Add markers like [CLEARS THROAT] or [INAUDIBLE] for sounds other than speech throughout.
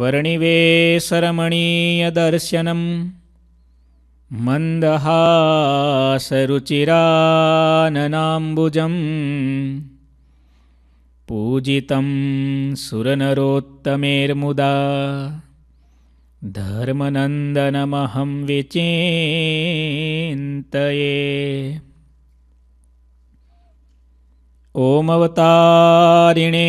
वर्णिवेसरमणीयदर्शनं मन्दहासरुचिराननाम्बुजं पूजितं सुरनरोत्तमेर्मुदा धर्मनन्दनमहं ॐ अवतारिणे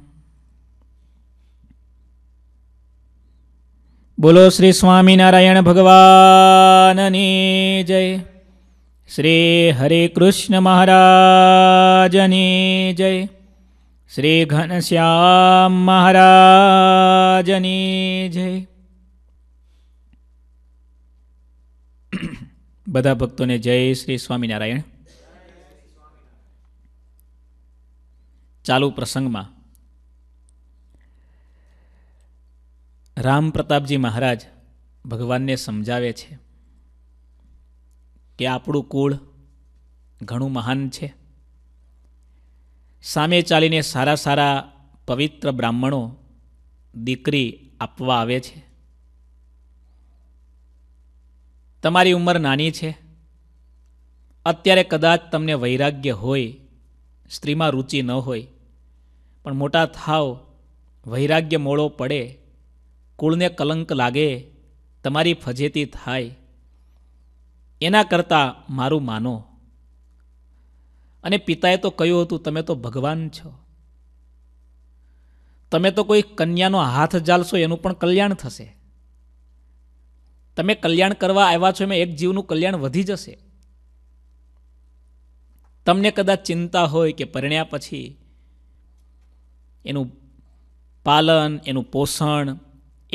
બોલો શ્રી સ્વામિનારાયણ ભગવાનની જય શ્રી હરે કૃષ્ણ મહારાજની જય શ્રી ઘનશ્યામ મહારાજની જય બધા ભક્તોને જય શ્રી સ્વામિનારાયણ ચાલુ પ્રસંગમાં રામ પ્રતાપજી મહારાજ ભગવાનને સમજાવે છે કે આપણું કુળ ઘણું મહાન છે સામે ચાલીને સારા સારા પવિત્ર બ્રાહ્મણો દીકરી આપવા આવે છે તમારી ઉંમર નાની છે અત્યારે કદાચ તમને વૈરાગ્ય હોય સ્ત્રીમાં રુચિ ન હોય પણ મોટા થાવ વૈરાગ્ય મોળો પડે કુળને કલંક લાગે તમારી ફજેતી થાય એના કરતાં મારું માનો અને પિતાએ તો કહ્યું હતું તમે તો ભગવાન છો તમે તો કોઈ કન્યાનો હાથ જાલશો એનું પણ કલ્યાણ થશે તમે કલ્યાણ કરવા આવ્યા છો એમાં એક જીવનું કલ્યાણ વધી જશે તમને કદાચ ચિંતા હોય કે પરણ્યા પછી એનું પાલન એનું પોષણ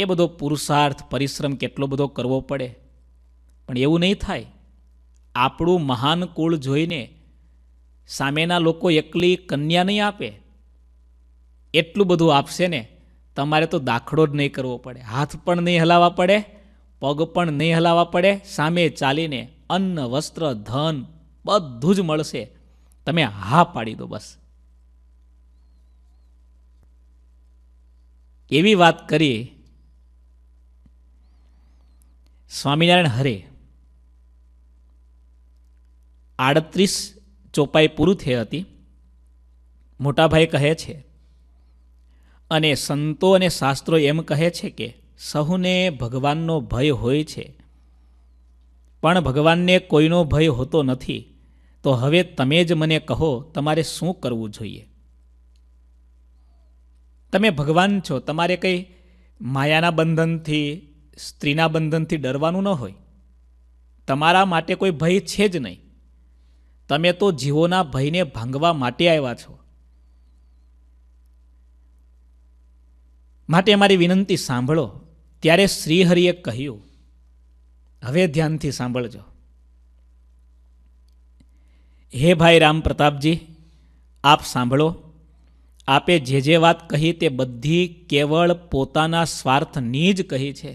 એ બધો પુરુષાર્થ પરિશ્રમ કેટલો બધો કરવો પડે પણ એવું નહીં થાય આપણું મહાન કુળ જોઈને સામેના લોકો એકલી કન્યા નહીં આપે એટલું બધું આપશે ને તમારે તો દાખલો જ નહીં કરવો પડે હાથ પણ નહીં હલાવવા પડે પગ પણ નહીં હલાવવા પડે સામે ચાલીને અન્ન વસ્ત્ર ધન બધું જ મળશે તમે હા પાડી દો બસ એવી વાત કરી સ્વામિનારાયણ હરે આડત્રીસ ચોપાઈ પૂરું થઈ હતી મોટાભાઈ કહે છે અને સંતો અને શાસ્ત્રો એમ કહે છે કે સહુને ભગવાનનો ભય હોય છે પણ ભગવાનને કોઈનો ભય હોતો નથી તો હવે તમે જ મને કહો તમારે શું કરવું જોઈએ તમે ભગવાન છો તમારે કંઈ માયાના બંધનથી સ્ત્રીના બંધનથી ડરવાનું ન હોય તમારા માટે કોઈ ભય છે જ નહીં તમે તો જીવોના ભયને ભાંગવા માટે આવ્યા છો માટે મારી વિનંતી સાંભળો ત્યારે શ્રીહરિએ કહ્યું હવે ધ્યાનથી સાંભળજો હે ભાઈ રામ પ્રતાપજી આપ સાંભળો આપે જે જે વાત કહી તે બધી કેવળ પોતાના સ્વાર્થની જ કહી છે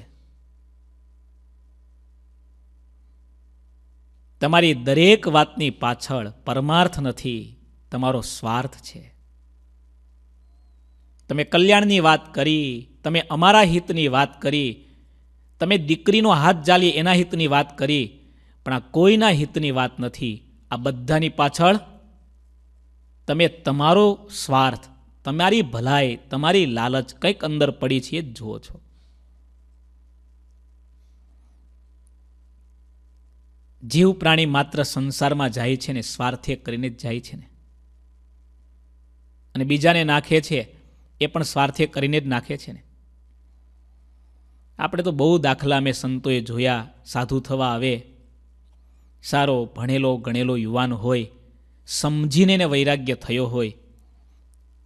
તમારી દરેક વાતની પાછળ પરમાર્થ નથી તમારો સ્વાર્થ છે તમે કલ્યાણની વાત કરી તમે અમારા હિતની વાત કરી તમે દીકરીનો હાથ જાલી એના હિતની વાત કરી પણ આ કોઈના હિતની વાત નથી આ બધાની પાછળ તમે તમારો સ્વાર્થ તમારી ભલાઈ તમારી લાલચ કંઈક અંદર પડી છે એ જુઓ છો જીવ પ્રાણી માત્ર સંસારમાં જાય છે ને સ્વાર્થે કરીને જ જાય છે ને અને બીજાને નાખે છે એ પણ સ્વાર્થે કરીને જ નાખે છે ને આપણે તો બહુ દાખલા અમે સંતોએ જોયા સાધુ થવા આવે સારો ભણેલો ગણેલો યુવાન હોય સમજીને એને વૈરાગ્ય થયો હોય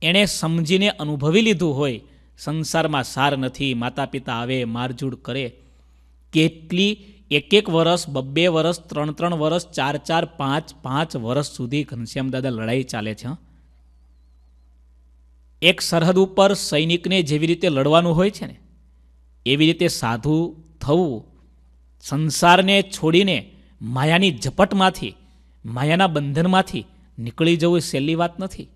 એણે સમજીને અનુભવી લીધું હોય સંસારમાં સાર નથી માતા પિતા આવે મારઝૂડ કરે કેટલી એક એક વરસ બબ્બે વરસ ત્રણ ત્રણ વરસ ચાર ચાર પાંચ પાંચ વરસ સુધી ઘનશ્યામ દાદા લડાઈ ચાલે છે એક સરહદ ઉપર સૈનિકને જેવી રીતે લડવાનું હોય છે ને એવી રીતે સાધુ થવું સંસારને છોડીને માયાની ઝપટમાંથી માયાના બંધનમાંથી નીકળી જવું સહેલી વાત નથી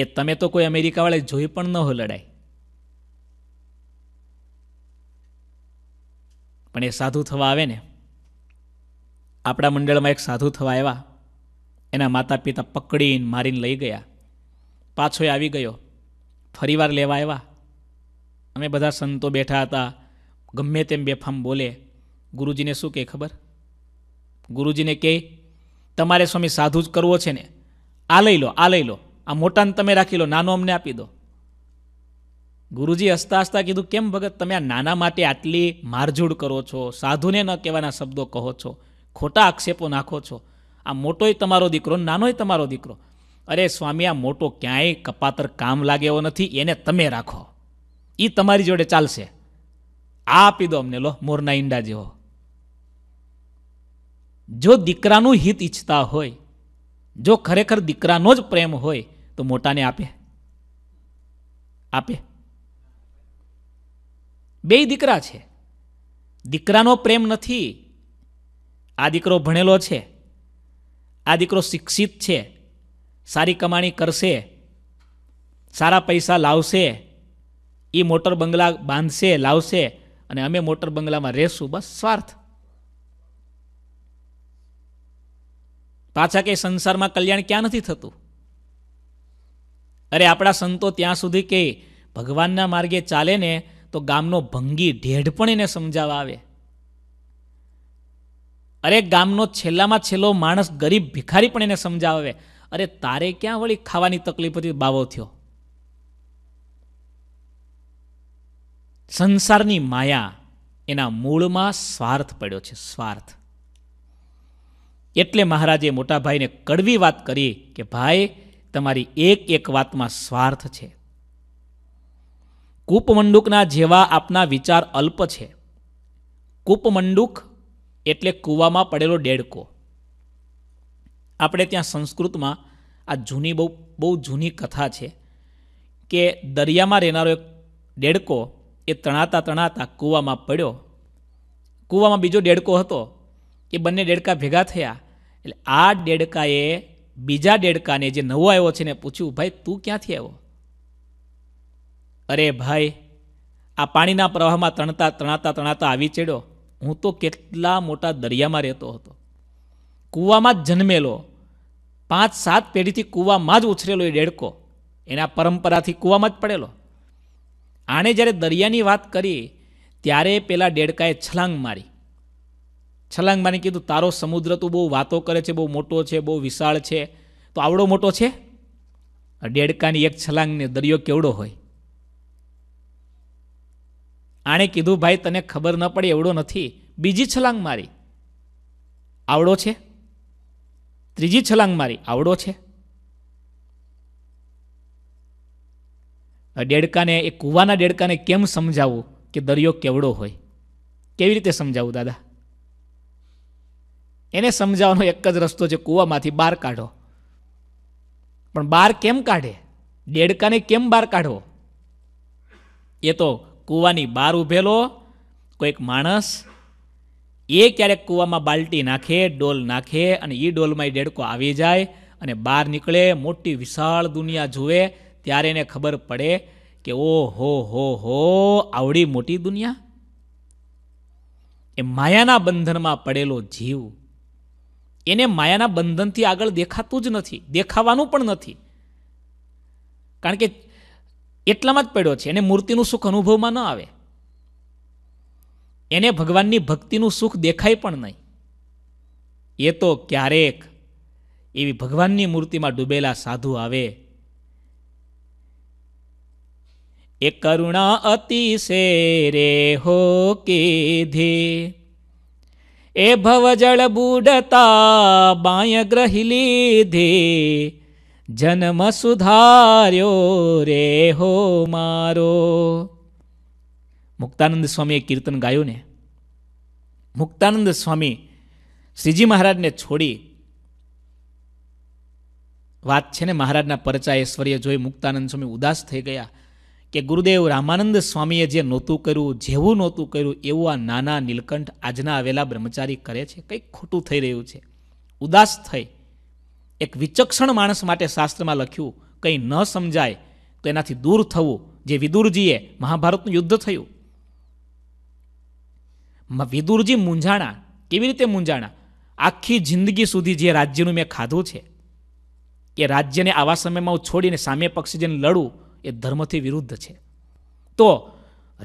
એ તમે તો કોઈ અમેરિકાવાળે જોઈ પણ ન હોય લડાઈ પણ એ સાધુ થવા આવે ને આપણા મંડળમાં એક સાધુ થવા આવ્યા એના માતા પિતા પકડીને મારીને લઈ ગયા પાછો આવી ગયો ફરીવાર લેવા આવ્યા અમે બધા સંતો બેઠા હતા ગમે તેમ બેફામ બોલે ગુરુજીને શું કહે ખબર ગુરુજીને કહે તમારે સ્વામી સાધુ જ કરવો છે ને આ લઈ લો આ લઈ લો આ મોટાને તમે રાખી લો નાનો અમને આપી દો ગુરુજી હસતા હસતા કીધું કેમ ભગત તમે આ નાના માટે આટલી મારઝૂડ કરો છો સાધુને ન કહેવાના શબ્દો કહો છો ખોટા આક્ષેપો નાખો છો આ મોટોય તમારો દીકરો નાનોય તમારો દીકરો અરે સ્વામી આ મોટો ક્યાંય કપાતર કામ લાગે એવો નથી એને તમે રાખો એ તમારી જોડે ચાલશે આ આપી દો અમને લો મોરના ઈંડા જેવો જો દીકરાનું હિત ઈચ્છતા હોય જો ખરેખર દીકરાનો જ પ્રેમ હોય તો મોટાને આપે આપે બે દીકરા છે દીકરાનો પ્રેમ નથી આ દીકરો ભણેલો છે આ દીકરો શિક્ષિત છે સારી કમાણી કરશે સારા પૈસા લાવશે એ મોટર બંગલા બાંધશે લાવશે અને અમે મોટર બંગલામાં રહેશું બસ સ્વાર્થ પાછા કે સંસારમાં કલ્યાણ ક્યાં નથી થતું અરે આપણા સંતો ત્યાં સુધી કે ભગવાનના માર્ગે ચાલે ને તો ગામનો ભંગી ઢેઢ પણ એને સમજાવવા આવે અરે ગામનો છેલ્લામાં છેલ્લો માણસ ગરીબ ભિખારી પણ એને સમજાવે અરે તારે ક્યાં વળી ખાવાની તકલીફથી બાવો થયો સંસારની માયા એના મૂળમાં સ્વાર્થ પડ્યો છે સ્વાર્થ એટલે મહારાજે મોટાભાઈને કડવી વાત કરી કે ભાઈ તમારી એક એક વાતમાં સ્વાર્થ છે કૂપમંડુકના જેવા આપના વિચાર અલ્પ છે કૂપમંડુક એટલે કૂવામાં પડેલો ડેડકો આપણે ત્યાં સંસ્કૃતમાં આ જૂની બહુ બહુ જૂની કથા છે કે દરિયામાં રહેનારો એક ડેડકો એ તણાતા તણાતા કૂવામાં પડ્યો કૂવામાં બીજો ડેડકો હતો એ બંને ડેડકા ભેગા થયા એટલે આ ડેડકાએ બીજા ડેડકાને જે નવો આવ્યો છે ને પૂછ્યું ભાઈ તું ક્યાંથી આવ્યો અરે ભાઈ આ પાણીના પ્રવાહમાં તણતા તણાતા તણાતા આવી ચડ્યો હું તો કેટલા મોટા દરિયામાં રહેતો હતો કૂવામાં જ જન્મેલો પાંચ સાત પેઢીથી કૂવામાં જ ઉછરેલો એ ડેડકો એના પરંપરાથી કૂવામાં જ પડેલો આણે જ્યારે દરિયાની વાત કરી ત્યારે પેલા ડેડકાએ છલાંગ મારી છલાંગ મારી કીધું તારો સમુદ્ર તું બહુ વાતો કરે છે બહુ મોટો છે બહુ વિશાળ છે તો આવડો મોટો છે ડેડકાની એક છલાંગને દરિયો કેવડો હોય આણે કીધું ભાઈ તને ખબર ન પડે એવડો નથી બીજી છલાંગ મારી આવડો છે ત્રીજી છલાંગ મારી આવડો છે ડેડકાને એ કૂવાના ડેડકાને કેમ સમજાવવું કે દરિયો કેવડો હોય કેવી રીતે સમજાવું દાદા એને સમજાવવાનો એક જ રસ્તો છે કૂવામાંથી બહાર કાઢો પણ બહાર કેમ કાઢે ડેડકાને કેમ બહાર કાઢવો એ તો કૂવાની બહાર ઊભેલો કોઈક માણસ એ ક્યારેક કૂવામાં બાલટી નાખે ડોલ નાખે અને એ ડોલમાં એ ડેડકો આવી જાય અને બહાર નીકળે મોટી વિશાળ દુનિયા જુએ ત્યારે એને ખબર પડે કે ઓ હો હો હો આવડી મોટી દુનિયા એ માયાના બંધનમાં પડેલો જીવ એને માયાના બંધનથી આગળ દેખાતું જ નથી દેખાવાનું પણ નથી કારણ કે એટલામાં જ પડ્યો છે એને મૂર્તિનું સુખ અનુભવમાં ન આવે એને ભગવાનની ભક્તિનું સુખ દેખાય પણ નહીં એ તો ક્યારેક એવી ભગવાનની મૂર્તિમાં ડૂબેલા સાધુ આવે એ કરુણા અતિશે રે હો કીધે એ ભવજળ બુડતા બાય ગ્રહી લીધે જન્મ સુધાર્યો રે હો મારો મુક્તાનંદ સ્વામીએ કીર્તન ગાયું ને મુક્તાનંદ સ્વામી શ્રીજી મહારાજને છોડી વાત છે ને મહારાજના પરચાએશ્વર્ય જોઈ મુક્તાનંદ સ્વામી ઉદાસ થઈ ગયા કે ગુરુદેવ રામાનંદ સ્વામીએ જે નહોતું કર્યું જેવું નહોતું કર્યું એવું આ નાના નીલકંઠ આજના આવેલા બ્રહ્મચારી કરે છે કંઈક ખોટું થઈ રહ્યું છે ઉદાસ થઈ એક વિચક્ષણ માણસ માટે શાસ્ત્રમાં લખ્યું કંઈ ન સમજાય તો એનાથી દૂર થવું જે વિદુરજીએ મહાભારતનું યુદ્ધ થયું વિદુરજી મૂંઝાણા કેવી રીતે મૂંઝાણા આખી જિંદગી સુધી જે રાજ્યનું મેં ખાધું છે એ રાજ્યને આવા સમયમાં હું છોડીને સામે પક્ષે જેને લડું એ ધર્મથી વિરુદ્ધ છે તો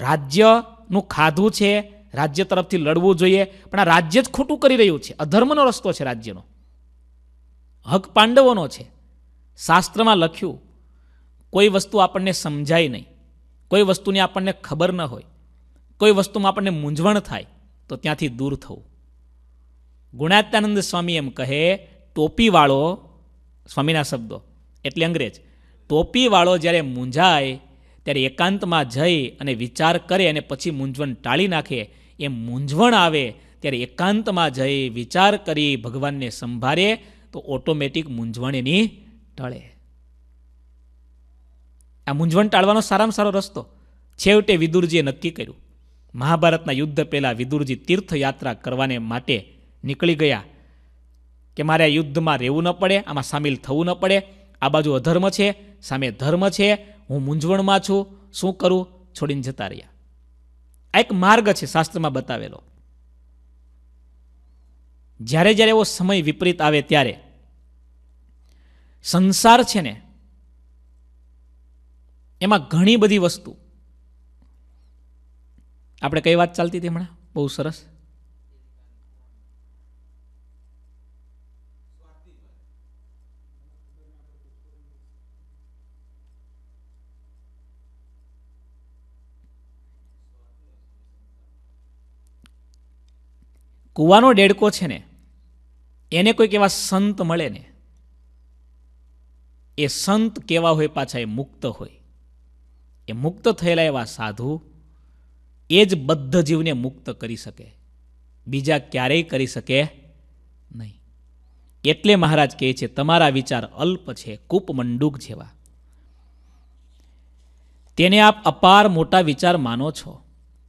રાજ્યનું ખાધું છે રાજ્ય તરફથી લડવું જોઈએ પણ આ રાજ્ય જ ખોટું કરી રહ્યું છે અધર્મનો રસ્તો છે રાજ્યનો હક પાંડવોનો છે શાસ્ત્રમાં લખ્યું કોઈ વસ્તુ આપણને સમજાય નહીં કોઈ વસ્તુની આપણને ખબર ન હોય કોઈ વસ્તુમાં આપણને મૂંઝવણ થાય તો ત્યાંથી દૂર થવું ગુણાત્યાનંદ સ્વામી એમ કહે ટોપીવાળો સ્વામીના શબ્દો એટલે અંગ્રેજ ટોપીવાળો જ્યારે મૂંઝાય ત્યારે એકાંતમાં જઈ અને વિચાર કરે અને પછી મૂંઝવણ ટાળી નાખે એ મૂંઝવણ આવે ત્યારે એકાંતમાં જઈ વિચાર કરી ભગવાનને સંભાળે તો ઓટોમેટિક મૂંઝવણ એની ટળે આ મૂંઝવણ ટાળવાનો સારામાં સારો રસ્તો છેવટે વિદુરજીએ નક્કી કર્યું મહાભારતના યુદ્ધ પહેલાં વિદુરજી તીર્થયાત્રા કરવાને માટે નીકળી ગયા કે મારે આ યુદ્ધમાં રહેવું ન પડે આમાં સામેલ થવું ન પડે આ બાજુ અધર્મ છે સામે ધર્મ છે હું મૂંઝવણમાં છું શું કરું છોડીને જતા રહ્યા આ એક માર્ગ છે શાસ્ત્રમાં બતાવેલો જ્યારે જ્યારે એવો સમય વિપરીત આવે ત્યારે સંસાર છે ને એમાં ઘણી બધી વસ્તુ આપણે કઈ વાત ચાલતી હતી હમણાં બહુ સરસ કૂવાનો ડેડકો છે ને એને કોઈક એવા સંત મળે ને એ સંત કેવા હોય પાછા એ મુક્ત હોય એ મુક્ત થયેલા એવા સાધુ એ જ બદ્ધ જીવને મુક્ત કરી શકે બીજા ક્યારેય કરી શકે નહીં એટલે મહારાજ કહે છે તમારા વિચાર અલ્પ છે કૂપમંડુક જેવા તેને આપ અપાર મોટા વિચાર માનો છો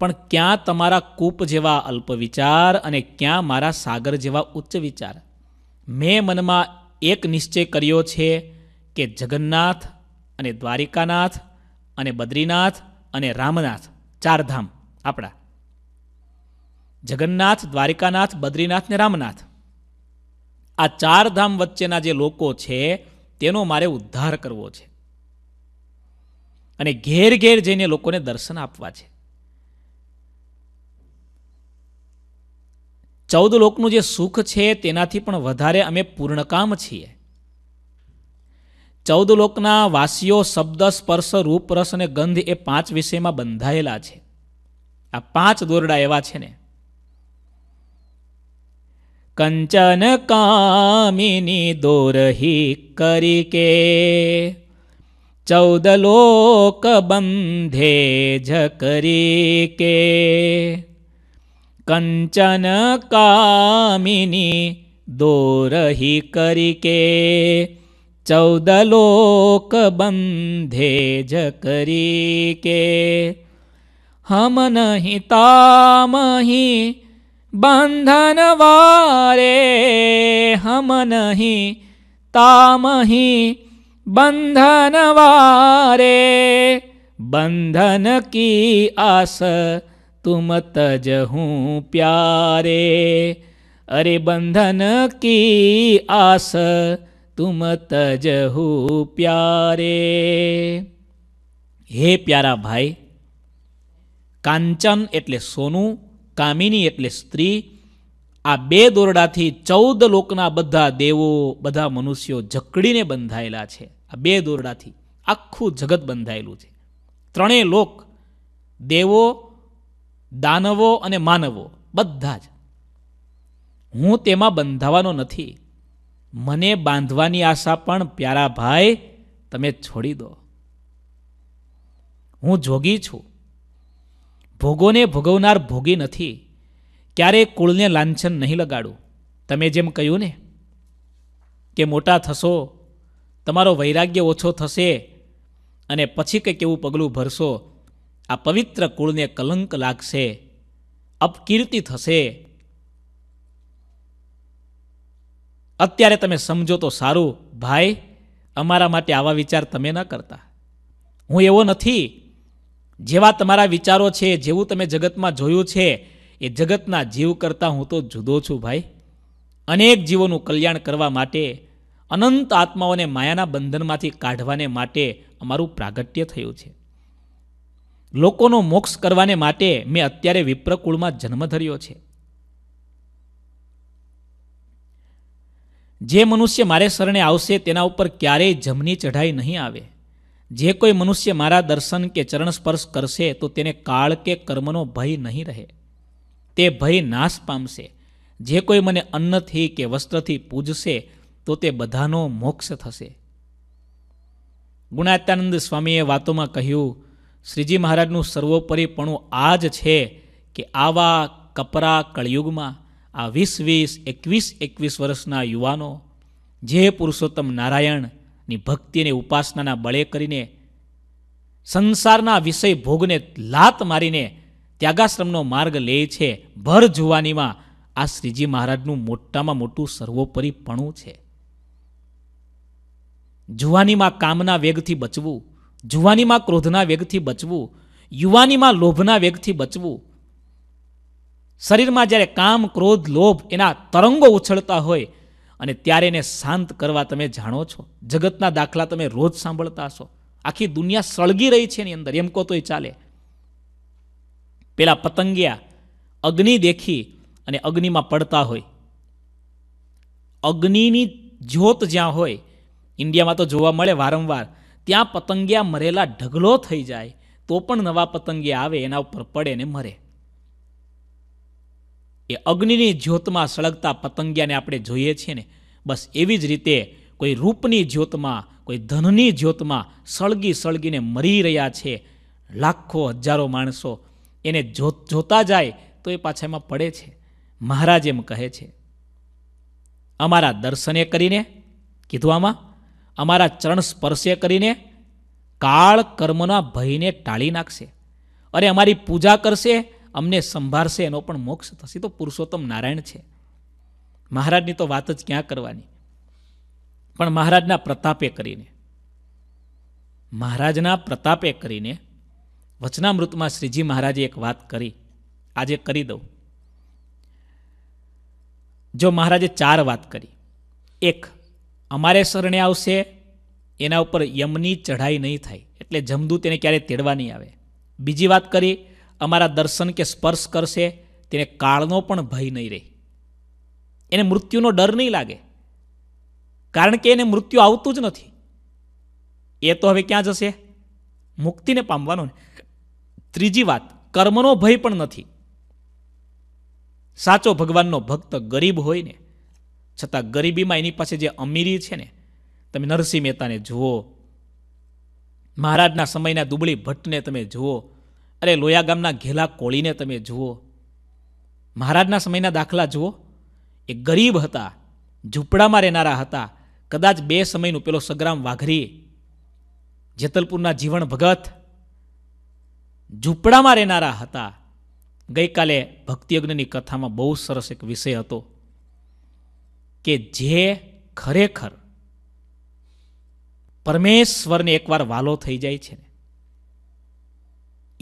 પણ ક્યાં તમારા કૂપ જેવા અલ્પ વિચાર અને ક્યાં મારા સાગર જેવા ઉચ્ચ વિચાર મેં મનમાં એક નિશ્ચય કર્યો છે કે જગન્નાથ અને દ્વારિકાનાથ અને બદ્રીનાથ અને રામનાથ ચાર ધામ આપણા જગન્નાથ દ્વારિકાનાથ બદ્રીનાથ ને રામનાથ આ ચાર ધામ વચ્ચેના જે લોકો છે તેનો મારે ઉદ્ધાર કરવો છે અને ઘેર ઘેર જઈને લોકોને દર્શન આપવા છે ચૌદ લોકનું જે સુખ છે તેનાથી પણ વધારે અમે પૂર્ણકામ છીએ ચૌદ લોકના વાસીઓ શબ્દ સ્પર્શ રૂપ અને ગંધ એ પાંચ વિષયમાં બંધાયેલા છે આ પાંચ દોરડા એવા છે ને કંચન કામિની દોરહી કરી કે ચૌદ લોક બંધે જ કરી કે કંચન કામિની દોરહી કરીકે ચૌદ લોક બંધેજ કરીકે હમ નહીં તામહી બંધન વારે હમ નહીં તામહી બંધન વારે બંધન કી આસ तुम तजहूँ प्यारे अरे बंधन की आस तुम तजहूँ પ્યારે હે પ્યારા ભાઈ કાંચન એટલે સોનું કામિની એટલે સ્ત્રી આ બે દોરડાથી ચૌદ લોકના બધા દેવો બધા મનુષ્યો જકડીને બંધાયેલા છે આ બે દોરડાથી આખું જગત બંધાયેલું છે ત્રણેય લોક દેવો દાનવો અને માનવો બધા જ હું તેમાં બંધાવાનો નથી મને બાંધવાની આશા પણ પ્યારા ભાઈ તમે છોડી દો હું જોગી છું ભોગોને ભોગવનાર ભોગી નથી ક્યારેય કુળને લાંછન નહીં લગાડું તમે જેમ કહ્યું ને કે મોટા થશો તમારો વૈરાગ્ય ઓછો થશે અને પછી કંઈક એવું પગલું ભરશો આ પવિત્ર કુળને કલંક લાગશે અપકીર્તિ થશે અત્યારે તમે સમજો તો સારું ભાઈ અમારા માટે આવા વિચાર તમે ન કરતા હું એવો નથી જેવા તમારા વિચારો છે જેવું તમે જગતમાં જોયું છે એ જગતના જીવ કરતાં હું તો જુદો છું ભાઈ અનેક જીવોનું કલ્યાણ કરવા માટે અનંત આત્માઓને માયાના બંધનમાંથી કાઢવાને માટે અમારું પ્રાગટ્ય થયું છે લોકોનો મોક્ષ કરવાને માટે મેં અત્યારે વિપ્રકુળમાં જન્મ ધર્યો છે જે મનુષ્ય મારે શરણે આવશે તેના ઉપર ક્યારેય જમની ચઢાઈ નહીં આવે જે કોઈ મનુષ્ય મારા દર્શન કે ચરણ સ્પર્શ કરશે તો તેને કાળ કે કર્મનો ભય નહીં રહે તે ભય નાશ પામશે જે કોઈ મને અન્નથી કે વસ્ત્રથી પૂજશે તો તે બધાનો મોક્ષ થશે ગુણાત્યાનંદ સ્વામીએ વાતોમાં કહ્યું શ્રીજી મહારાજનું સર્વોપરીપણું આ જ છે કે આવા કપરા કળયુગમાં આ વીસ વીસ એકવીસ એકવીસ વર્ષના યુવાનો જે પુરુષોત્તમ નારાયણની ભક્તિ અને ઉપાસનાના બળે કરીને સંસારના વિષય ભોગને લાત મારીને ત્યાગાશ્રમનો માર્ગ લે છે ભર જુવાનીમાં આ શ્રીજી મહારાજનું મોટામાં મોટું સર્વોપરીપણું છે જુવાનીમાં કામના વેગથી બચવું જુવાનીમાં ક્રોધના વેગથી બચવું યુવાનીમાં લોભના વેગથી બચવું શરીરમાં જ્યારે કામ ક્રોધ લોભ એના તરંગો ઉછળતા હોય અને ત્યારે એને શાંત કરવા તમે જાણો છો જગતના દાખલા તમે રોજ સાંભળતા હશો આખી દુનિયા સળગી રહી છે એની અંદર એમ કહો તોય ચાલે પેલા પતંગિયા અગ્નિ દેખી અને અગ્નિમાં પડતા હોય અગ્નિની જ્યોત જ્યાં હોય ઇન્ડિયામાં તો જોવા મળે વારંવાર ત્યાં પતંગિયા મરેલા ઢગલો થઈ જાય તો પણ નવા પતંગિયા આવે એના ઉપર પડે ને મરે એ અગ્નિની જ્યોતમાં સળગતા પતંગિયાને આપણે જોઈએ છીએ ને બસ એવી જ રીતે કોઈ રૂપની જ્યોતમાં કોઈ ધનની જ્યોતમાં સળગી સળગીને મરી રહ્યા છે લાખો હજારો માણસો એને જોત જોતા જાય તો એ પાછા એમાં પડે છે મહારાજ એમ કહે છે અમારા દર્શને કરીને કીધું આમાં અમારા ચરણ સ્પર્શે કરીને કાળ કર્મના ભયને ટાળી નાખશે અરે અમારી પૂજા કરશે અમને સંભાળશે એનો પણ મોક્ષ થશે તો પુરુષોત્તમ નારાયણ છે મહારાજની તો વાત જ ક્યાં કરવાની પણ મહારાજના પ્રતાપે કરીને મહારાજના પ્રતાપે કરીને વચનામૃતમાં શ્રીજી મહારાજે એક વાત કરી આજે કરી દઉં જો મહારાજે ચાર વાત કરી એક અમારે શરણે આવશે એના ઉપર યમની ચઢાઈ નહીં થાય એટલે જમદૂત તેને ક્યારેય તેડવા નહીં આવે બીજી વાત કરી અમારા દર્શન કે સ્પર્શ કરશે તેને કાળનો પણ ભય નહીં રહે એને મૃત્યુનો ડર નહીં લાગે કારણ કે એને મૃત્યુ આવતું જ નથી એ તો હવે ક્યાં જશે મુક્તિને પામવાનો ને ત્રીજી વાત કર્મનો ભય પણ નથી સાચો ભગવાનનો ભક્ત ગરીબ હોય ને છતાં ગરીબીમાં એની પાસે જે અમીરી છે ને તમે નરસિંહ મહેતાને જુઓ મહારાજના સમયના દુબળી ભટ્ટને તમે જુઓ અરે લોયા ગામના ઘેલા કોળીને તમે જુઓ મહારાજના સમયના દાખલા જુઓ એ ગરીબ હતા ઝૂંપડામાં રહેનારા હતા કદાચ બે સમયનું પેલો સગ્રામ વાઘરી જેતલપુરના જીવન ભગત ઝૂંપડામાં રહેનારા હતા ગઈકાલે ભક્તિયજ્ઞની કથામાં બહુ સરસ એક વિષય હતો કે જે ખરેખર પરમેશ્વરને એકવાર વાલો થઈ જાય છે ને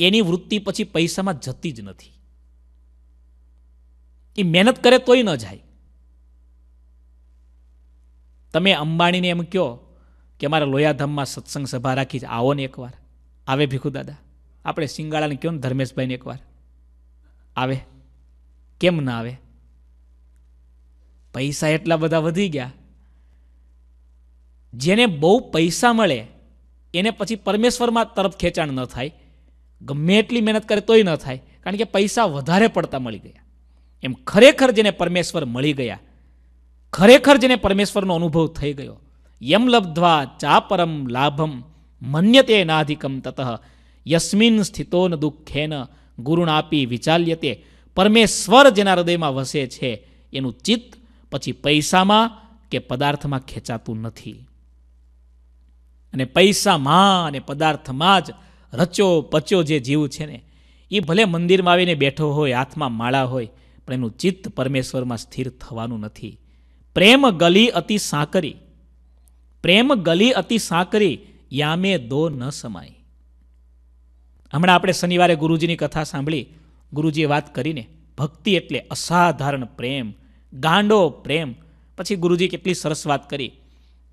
એની વૃત્તિ પછી પૈસામાં જતી જ નથી એ મહેનત કરે તોય ન જાય તમે અંબાણીને એમ કહો કે અમારે લોયાધામમાં સત્સંગ સભા રાખી છે આવો ને એકવાર આવે ભીખુ દાદા આપણે સિંગાળાને કહો ને ધર્મેશભાઈને એકવાર આવે કેમ ના આવે પૈસા એટલા બધા વધી ગયા જેને બહુ પૈસા મળે એને પછી પરમેશ્વરમાં તરફ ખેંચાણ ન થાય ગમે એટલી મહેનત કરે તોય ન થાય કારણ કે પૈસા વધારે પડતા મળી ગયા એમ ખરેખર જેને પરમેશ્વર મળી ગયા ખરેખર જેને પરમેશ્વરનો અનુભવ થઈ ગયો યમ લબ્ધ્વા ચા પરમ લાભમ મન્યતે નાધિકમ તત યસ્મિન સ્થિતો ન દુઃખેન ગુરુણાપી વિચાલ્યતે પરમેશ્વર જેના હૃદયમાં વસે છે એનું ચિત્ત પછી પૈસામાં કે પદાર્થમાં ખેંચાતું નથી અને પૈસામાં અને પદાર્થમાં જ રચ્યો પચ્યો જે જીવ છે ને એ ભલે મંદિરમાં આવીને બેઠો હોય હાથમાં માળા હોય પણ એનું ચિત્ત પરમેશ્વરમાં સ્થિર થવાનું નથી પ્રેમ ગલી અતિ સાંકરી પ્રેમ ગલી અતિ સાંકરી યામે દો ન સમાય હમણાં આપણે શનિવારે ગુરુજીની કથા સાંભળી ગુરુજીએ વાત કરીને ભક્તિ એટલે અસાધારણ પ્રેમ ગાંડો પ્રેમ પછી ગુરુજી કેટલી સરસ વાત કરી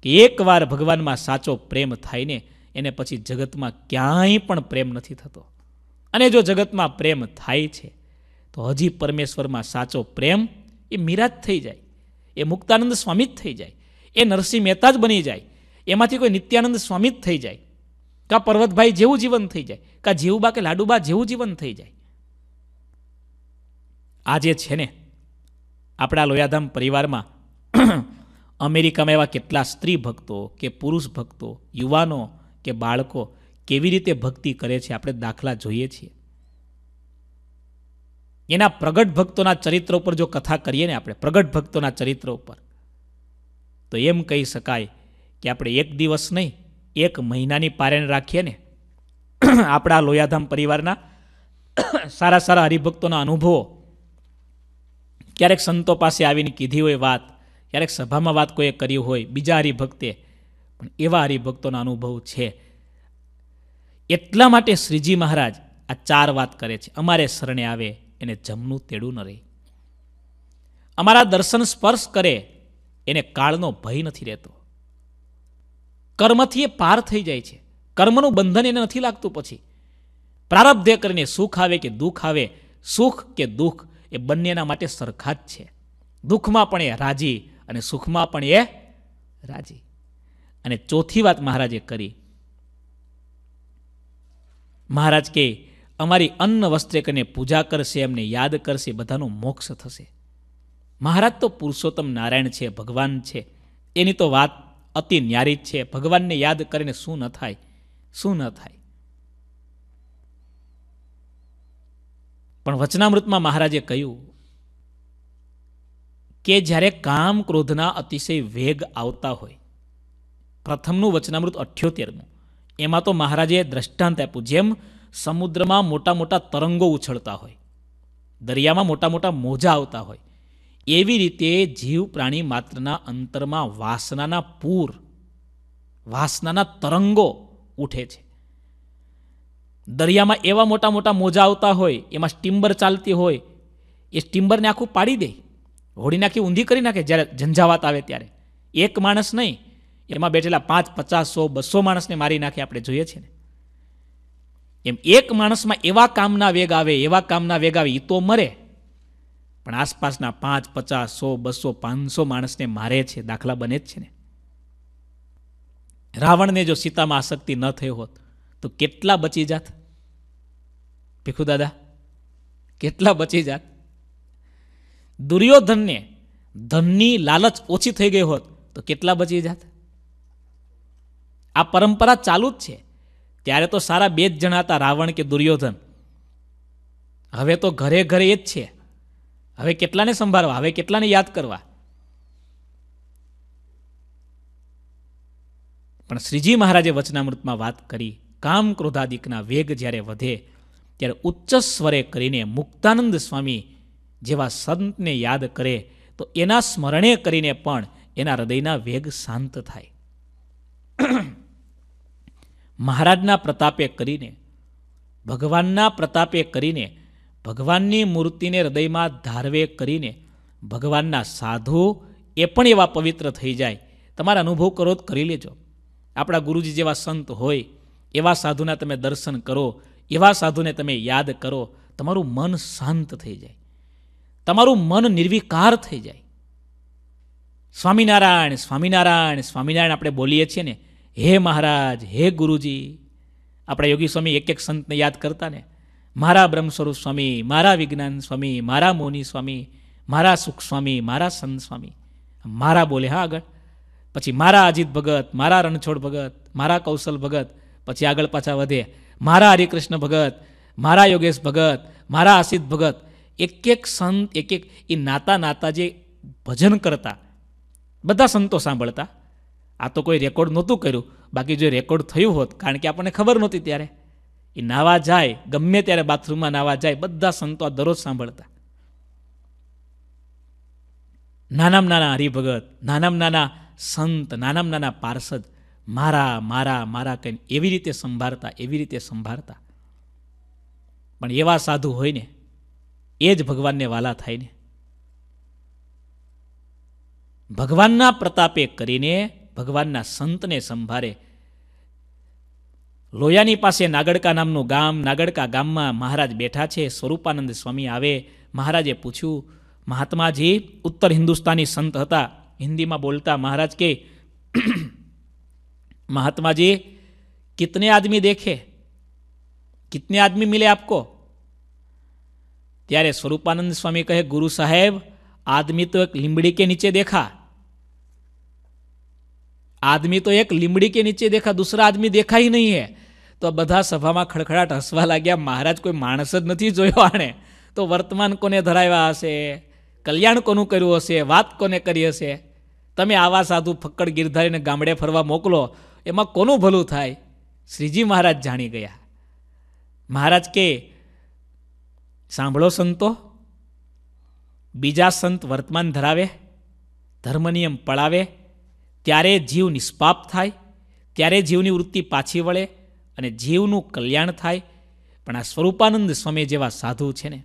કે એકવાર ભગવાનમાં સાચો પ્રેમ થાય ને એને પછી જગતમાં ક્યાંય પણ પ્રેમ નથી થતો અને જો જગતમાં પ્રેમ થાય છે તો હજી પરમેશ્વરમાં સાચો પ્રેમ એ મીરાજ થઈ જાય એ મુક્તાનંદ સ્વામી જ થઈ જાય એ નરસિંહ મહેતા જ બની જાય એમાંથી કોઈ નિત્યાનંદ સ્વામી જ થઈ જાય કા પર્વતભાઈ જેવું જીવન થઈ જાય કા જેવું બા કે લાડુબા જેવું જીવન થઈ જાય આજે છે ને આપણા લોયાધામ પરિવારમાં [CLEARS THROAT] અમેરિકામાં એવા કેટલા સ્ત્રી ભક્તો કે પુરુષ ભક્તો યુવાનો કે બાળકો કેવી રીતે ભક્તિ કરે છે આપણે દાખલા જોઈએ છીએ એના પ્રગટ ભક્તોના ચરિત્ર ઉપર જો કથા કરીએ ને આપણે પ્રગટ ભક્તોના ચરિત્ર ઉપર તો એમ કહી શકાય કે આપણે એક દિવસ નહીં એક મહિનાની પારેણ રાખીએ ને [CLEARS THROAT] આપણા લોયાધામ પરિવારના [CLEARS THROAT] સારા સારા હરિભક્તોના અનુભવો ક્યારેક સંતો પાસે આવીને કીધી હોય વાત ક્યારેક સભામાં વાત કોઈએ કરી હોય બીજા હરિભક્તે પણ એવા હરિભક્તોનો અનુભવ છે એટલા માટે શ્રીજી મહારાજ આ ચાર વાત કરે છે અમારે શરણે આવે એને જમનું તેડું ન રહે અમારા દર્શન સ્પર્શ કરે એને કાળનો ભય નથી રહેતો કર્મથી એ પાર થઈ જાય છે કર્મનું બંધન એને નથી લાગતું પછી પ્રારબ્ધે કરીને સુખ આવે કે દુઃખ આવે સુખ કે દુઃખ એ બંનેના માટે સરખા જ છે દુઃખમાં પણ એ રાજી અને સુખમાં પણ એ રાજી અને ચોથી વાત મહારાજે કરી મહારાજ કે અમારી અન્ન વસ્ત્રે કને પૂજા કરશે એમને યાદ કરશે બધાનો મોક્ષ થશે મહારાજ તો પુરુષોત્તમ નારાયણ છે ભગવાન છે એની તો વાત અતિ ન્યારી જ છે ભગવાનને યાદ કરીને શું ન થાય શું ન થાય પણ વચનામૃતમાં મહારાજે કહ્યું કે જ્યારે કામ ક્રોધના અતિશય વેગ આવતા હોય પ્રથમનું વચનામૃત અઠ્યોતેરનું એમાં તો મહારાજે દ્રષ્ટાંત આપ્યું જેમ સમુદ્રમાં મોટા મોટા તરંગો ઉછળતા હોય દરિયામાં મોટા મોટા મોજા આવતા હોય એવી રીતે જીવ પ્રાણી માત્રના અંતરમાં વાસનાના પૂર વાસનાના તરંગો ઉઠે છે દરિયામાં એવા મોટા મોટા મોજા આવતા હોય એમાં સ્ટીમ્બર ચાલતી હોય એ સ્ટીમ્બરને આખું પાડી દે હોડીને નાખી ઊંધી કરી નાખે જ્યારે ઝંઝાવાત આવે ત્યારે એક માણસ નહીં એમાં બેઠેલા પાંચ પચાસ સો બસો માણસને મારી નાખે આપણે જોઈએ છીએ ને એમ એક માણસમાં એવા કામના વેગ આવે એવા કામના વેગ આવે એ તો મરે પણ આસપાસના પાંચ પચાસ સો બસો પાંચસો માણસને મારે છે દાખલા બને જ છે ને રાવણને જો સીતામાં આસક્તિ ન થઈ હોત તો કેટલા બચી જાત ભીખુ દાદા કેટલા બચી જાત દુર્યોધનને ધનની લાલચ ઓછી થઈ ગઈ હોત તો કેટલા બચી જાત આ પરંપરા ચાલુ જ છે ત્યારે તો સારા બે જ જણા હતા રાવણ કે દુર્યોધન હવે તો ઘરે ઘરે એ જ છે હવે કેટલાને સંભાળવા હવે કેટલાને યાદ કરવા પણ શ્રીજી મહારાજે વચનામૃતમાં વાત કરી કામ ક્રોધાદિકના વેગ જ્યારે વધે ત્યારે ઉચ્ચ સ્વરે કરીને મુક્તાનંદ સ્વામી જેવા સંતને યાદ કરે તો એના સ્મરણે કરીને પણ એના હૃદયના વેગ શાંત થાય [CLEARS THROAT] મહારાજના પ્રતાપે કરીને ભગવાનના પ્રતાપે કરીને ભગવાનની મૂર્તિને હૃદયમાં ધારવે કરીને ભગવાનના સાધુ એ પણ એવા પવિત્ર થઈ જાય તમારા અનુભવ કરો તો કરી લેજો આપણા ગુરુજી જેવા સંત હોય એવા સાધુના તમે દર્શન કરો એવા સાધુને તમે યાદ કરો તમારું મન શાંત થઈ જાય તમારું મન નિર્વિકાર થઈ જાય સ્વામિનારાયણ સ્વામિનારાયણ સ્વામિનારાયણ આપણે બોલીએ છીએ ને હે મહારાજ હે ગુરુજી આપણા યોગી સ્વામી એક એક સંતને યાદ કરતા ને મારા બ્રહ્મસ્વરૂપ સ્વામી મારા વિજ્ઞાન સ્વામી મારા મોની સ્વામી મારા સુખ સ્વામી મારા સંત સ્વામી મારા બોલે હા આગળ પછી મારા અજીત ભગત મારા રણછોડ ભગત મારા કૌશલ ભગત પછી આગળ પાછા વધે મારા હરિકૃષ્ણ ભગત મારા યોગેશ ભગત મારા આસિત ભગત એક એક સંત એક એક એ નાતા નાતા જે ભજન કરતા બધા સંતો સાંભળતા આ તો કોઈ રેકોર્ડ નહોતું કર્યું બાકી જો રેકોર્ડ થયું હોત કારણ કે આપણને ખબર નહોતી ત્યારે એ નાવા જાય ગમે ત્યારે બાથરૂમમાં નાવા જાય બધા સંતો આ દરરોજ સાંભળતા નાનામાં નાના હરિભગત નાનામાં નાના સંત નાનામાં નાના પાર્ષદ મારા મારા મારા કહીને એવી રીતે સંભાળતા એવી રીતે સંભાળતા પણ એવા સાધુ હોય ને એ જ ભગવાનને વાલા થાય ને ભગવાનના પ્રતાપે કરીને ભગવાનના સંતને સંભાળે લોયાની પાસે નાગડકા નામનું ગામ નાગડકા ગામમાં મહારાજ બેઠા છે સ્વરૂપાનંદ સ્વામી આવે મહારાજે પૂછ્યું મહાત્માજી ઉત્તર હિન્દુસ્તાની સંત હતા હિન્દીમાં બોલતા મહારાજ કે महात्मा जी कितने आदमी देखे कितने आदमी मिले आपको ત્યારે સ્વરૂપાનંદ સ્વામી કહે ગુરુ સાહેબ આદમી તો એક લીમડી કે નીચે દેખા આદમી તો એક લીમડી કે નીચે દેખા દૂસરા આદમી દેખા હી નહીં હે તો બધા સભામાં ખડખડાટ હસવા લાગ્યા મહારાજ કોઈ માણસ જ નથી જોયો આણે તો વર્તમાન કોને ધરાવ્યા હશે કલ્યાણ કોનું કર્યું હશે વાત કોને કરી હશે તમે આવા સાધુ ફક્કડ ગિરધારીને ગામડે ફરવા મોકલો એમાં કોનું ભલું થાય શ્રીજી મહારાજ જાણી ગયા મહારાજ કે સાંભળો સંતો બીજા સંત વર્તમાન ધરાવે ધર્મનિયમ પળાવે ત્યારે જીવ નિષ્પાપ થાય ત્યારે જીવની વૃત્તિ પાછી વળે અને જીવનું કલ્યાણ થાય પણ આ સ્વરૂપાનંદ સ્વામી જેવા સાધુ છે ને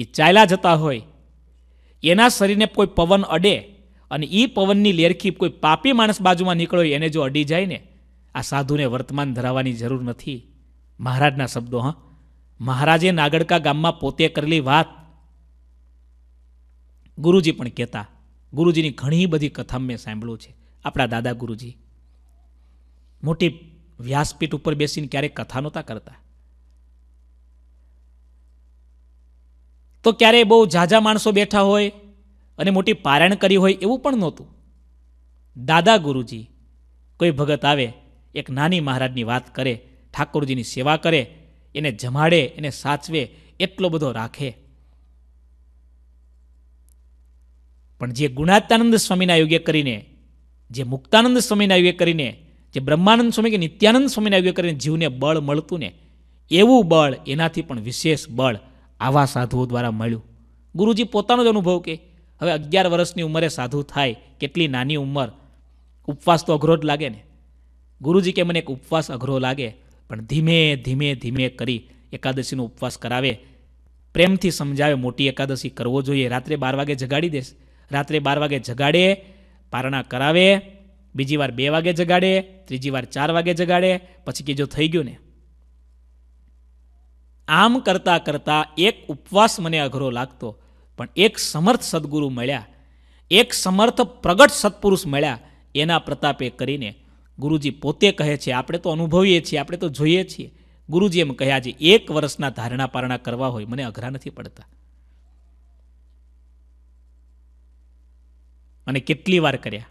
એ ચાલ્યા જતા હોય એના શરીરને કોઈ પવન અડે અને એ પવનની લેરખી કોઈ પાપી માણસ બાજુમાં નીકળો એને જો અડી જાય ને આ સાધુને વર્તમાન ધરાવવાની જરૂર નથી મહારાજના શબ્દો હા મહારાજે નાગડકા ગામમાં પોતે કરેલી વાત ગુરુજી પણ કહેતા ગુરુજીની ઘણી બધી કથા મેં સાંભળ્યું છે આપણા દાદા ગુરુજી મોટી વ્યાસપીઠ ઉપર બેસીને ક્યારેક કથા નહોતા કરતા તો ક્યારેય બહુ ઝાઝા માણસો બેઠા હોય અને મોટી પારાયણ કરી હોય એવું પણ નહોતું દાદા ગુરુજી કોઈ ભગત આવે એક નાની મહારાજની વાત કરે ઠાકોરજીની સેવા કરે એને જમાડે એને સાચવે એટલો બધો રાખે પણ જે ગુણાત્યાનંદ સ્વામીના યોગ્ય કરીને જે મુક્તાનંદ સ્વામીના યોગ્ય કરીને જે બ્રહ્માનંદ સ્વામી કે નિત્યાનંદ સ્વામીના યોગ્ય કરીને જીવને બળ મળતું ને એવું બળ એનાથી પણ વિશેષ બળ આવા સાધુઓ દ્વારા મળ્યું ગુરુજી પોતાનો જ અનુભવ કે હવે અગિયાર વર્ષની ઉંમરે સાધુ થાય કેટલી નાની ઉંમર ઉપવાસ તો અઘરો જ લાગે ને ગુરુજી કે મને એક ઉપવાસ અઘરો લાગે પણ ધીમે ધીમે ધીમે કરી એકાદશીનો ઉપવાસ કરાવે પ્રેમથી સમજાવે મોટી એકાદશી કરવો જોઈએ રાત્રે બાર વાગે જગાડી દેશ રાત્રે બાર વાગે જગાડે પારણા કરાવે બીજી વાર બે વાગે જગાડે ત્રીજી વાર ચાર વાગે જગાડે પછી કે જો થઈ ગયું ને આમ કરતાં કરતાં એક ઉપવાસ મને અઘરો લાગતો પણ એક સમર્થ સદગુરુ મળ્યા એક સમર્થ પ્રગટ સત્પુરુષ મળ્યા એના પ્રતાપે કરીને ગુરુજી પોતે કહે છે આપણે તો અનુભવીએ છીએ આપણે તો જોઈએ છીએ ગુરુજી એમ કહ્યા છે એક વર્ષના ધારણા પારણા કરવા હોય મને અઘરા નથી પડતા અને કેટલી વાર કર્યા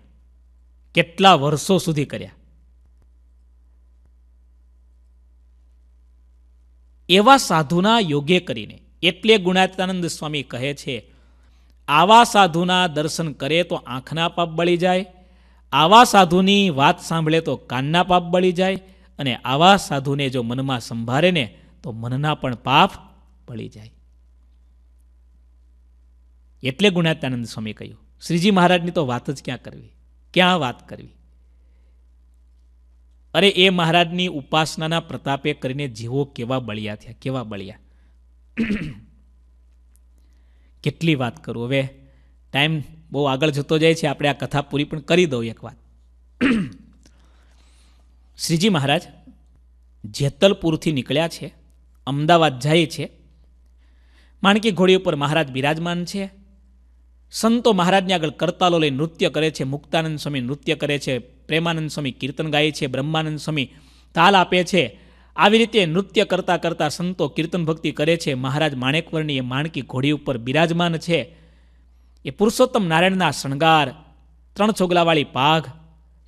કેટલા વર્ષો સુધી કર્યા એવા સાધુના યોગે કરીને એટલે ગુણાત્માનંદ સ્વામી કહે છે આવા સાધુના દર્શન કરે તો આંખના પાપ બળી જાય આવા સાધુની વાત સાંભળે તો કાનના પાપ બળી જાય અને આવા સાધુને જો મનમાં સંભાળે ને તો મનના પણ પાપ બળી જાય એટલે ગુણાત્યાનંદ સ્વામી કહ્યું શ્રીજી મહારાજની તો વાત જ ક્યાં કરવી ક્યાં વાત કરવી અરે એ મહારાજની ઉપાસનાના પ્રતાપે કરીને જીવો કેવા બળિયા થયા કેવા બળિયા [CLEARS THROAT] કેટલી વાત કરું હવે ટાઈમ બહુ આગળ જતો જાય છે આપણે આ કથા પૂરી પણ કરી દઉં એક વાત [CLEARS THROAT] શ્રીજી મહારાજ જેતલપુરથી નીકળ્યા છે અમદાવાદ જાય છે માણકી ઘોડી ઉપર મહારાજ બિરાજમાન છે સંતો મહારાજને આગળ કરતાલો લઈ નૃત્ય કરે છે મુક્તાનંદ સ્વામી નૃત્ય કરે છે પ્રેમાનંદ સ્વામી કીર્તન ગાય છે બ્રહ્માનંદ સ્વામી તાલ આપે છે આવી રીતે નૃત્ય કરતા કરતા સંતો કીર્તન ભક્તિ કરે છે મહારાજ માણેકવરની એ માણકી ઘોડી ઉપર બિરાજમાન છે એ પુરુષોત્તમ નારાયણના શણગાર ત્રણ છોગલાવાળી પાઘ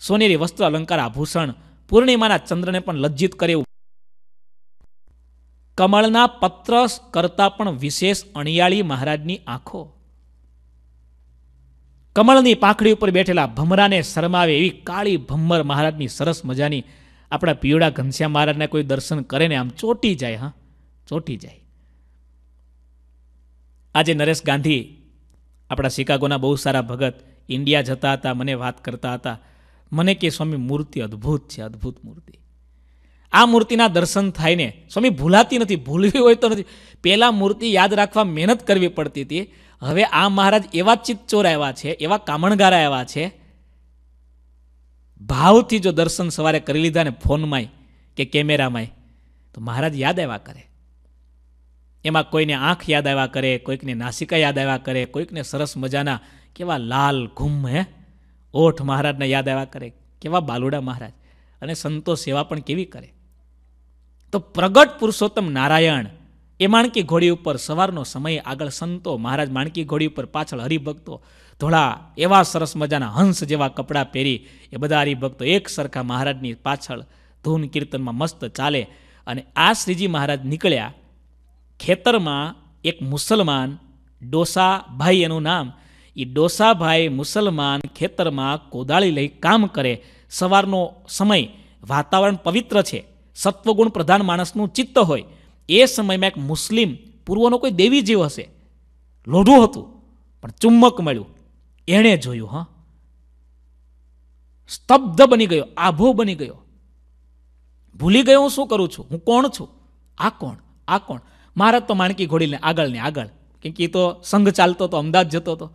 સોનેરી વસ્ત્ર અલંકાર આભૂષણ પૂર્ણિમાના ચંદ્રને પણ લજ્જિત કરે કમળના પત્ર કરતા પણ વિશેષ અણિયાળી મહારાજની આંખો કમળની પાંખડી ઉપર બેઠેલા ભમરાને શરમાવે એવી કાળી ભમર મહારાજની સરસ મજાની આપણા પીવડા ઘનશ્યામ મહારાજના કોઈ દર્શન કરે ને આમ ચોટી જાય હા ચોટી જાય આજે નરેશ ગાંધી આપણા શિકાગોના બહુ સારા ભગત ઇન્ડિયા જતા હતા મને વાત કરતા હતા મને કે સ્વામી મૂર્તિ અદ્ભુત છે અદ્ભુત મૂર્તિ આ મૂર્તિના દર્શન થાય ને સ્વામી ભૂલાતી નથી ભૂલવી હોય તો નથી પહેલાં મૂર્તિ યાદ રાખવા મહેનત કરવી પડતી હતી હવે આ મહારાજ એવા ચિત્તચોર આવ્યા છે એવા કામણગારા આવ્યા છે ભાવથી જો દર્શન સવારે કરી લીધા ને ફોનમાંય કે કેમેરામાંય તો મહારાજ યાદ આવ્યા કરે એમાં કોઈને આંખ યાદ આવ્યા કરે કોઈકને નાસિકા યાદ આવ્યા કરે કોઈકને સરસ મજાના કેવા લાલ ઘુમ હે ઓઠ મહારાજને યાદ આવ્યા કરે કેવા બાલુડા મહારાજ અને સંતો સેવા પણ કેવી કરે તો પ્રગટ પુરુષોત્તમ નારાયણ એ માણકી ઘોડી ઉપર સવારનો સમય આગળ સંતો મહારાજ માણકી ઘોડી ઉપર પાછળ હરિભક્તો ધોળા એવા સરસ મજાના હંસ જેવા કપડાં પહેરી એ બધા હરિભક્તો એક સરખા મહારાજની પાછળ ધૂન કીર્તનમાં મસ્ત ચાલે અને આ શ્રીજી મહારાજ નીકળ્યા ખેતરમાં એક મુસલમાન ડોસાભાઈ એનું નામ એ ડોસાભાઈ મુસલમાન ખેતરમાં કોદાળી લઈ કામ કરે સવારનો સમય વાતાવરણ પવિત્ર છે સત્વગુણ પ્રધાન માણસનું ચિત્ત હોય એ સમયમાં એક મુસ્લિમ પૂર્વનો કોઈ દેવીજીવ હશે લોઢું હતું પણ ચુંબક મળ્યું એણે જોયું હા સ્તબ્ધ બની ગયો આભો બની ગયો ભૂલી ગયો હું શું કરું છું હું કોણ છું આ કોણ આ કોણ મારા તો માણકી ઘોડીને આગળ ને આગળ કેમ કે એ તો સંઘ ચાલતો હતો અમદાવાદ જતો હતો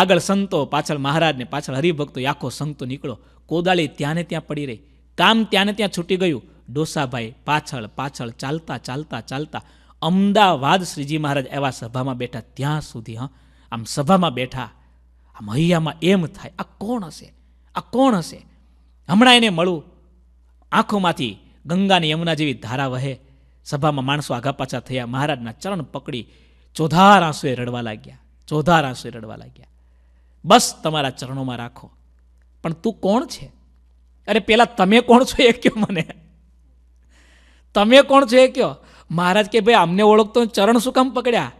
આગળ સંતો પાછળ મહારાજને પાછળ હરિભક્તો આખો સંઘ તો નીકળો કોદાળી ત્યાં ને ત્યાં પડી રહી કામ ત્યાં ને ત્યાં છૂટી ગયું ડોસાભાઈ પાછળ પાછળ ચાલતા ચાલતા ચાલતા અમદાવાદ શ્રીજી મહારાજ એવા સભામાં બેઠા ત્યાં સુધી હા આમ સભામાં બેઠા આ મૈયામાં એમ થાય આ કોણ હશે આ કોણ હશે હમણાં એને મળું આંખોમાંથી ગંગાની યમુના જેવી ધારા વહે સભામાં માણસો આઘા પાછા થયા મહારાજના ચરણ પકડી ચોધાર આંસુએ રડવા લાગ્યા ચોધાર આંસુએ રડવા લાગ્યા બસ તમારા ચરણોમાં રાખો પણ તું કોણ છે અરે પેલા તમે કોણ છો એ કયો મને તમે કોણ છો એ કયો મહારાજ કે ભાઈ અમને ઓળખતો ચરણ શું કામ પકડ્યા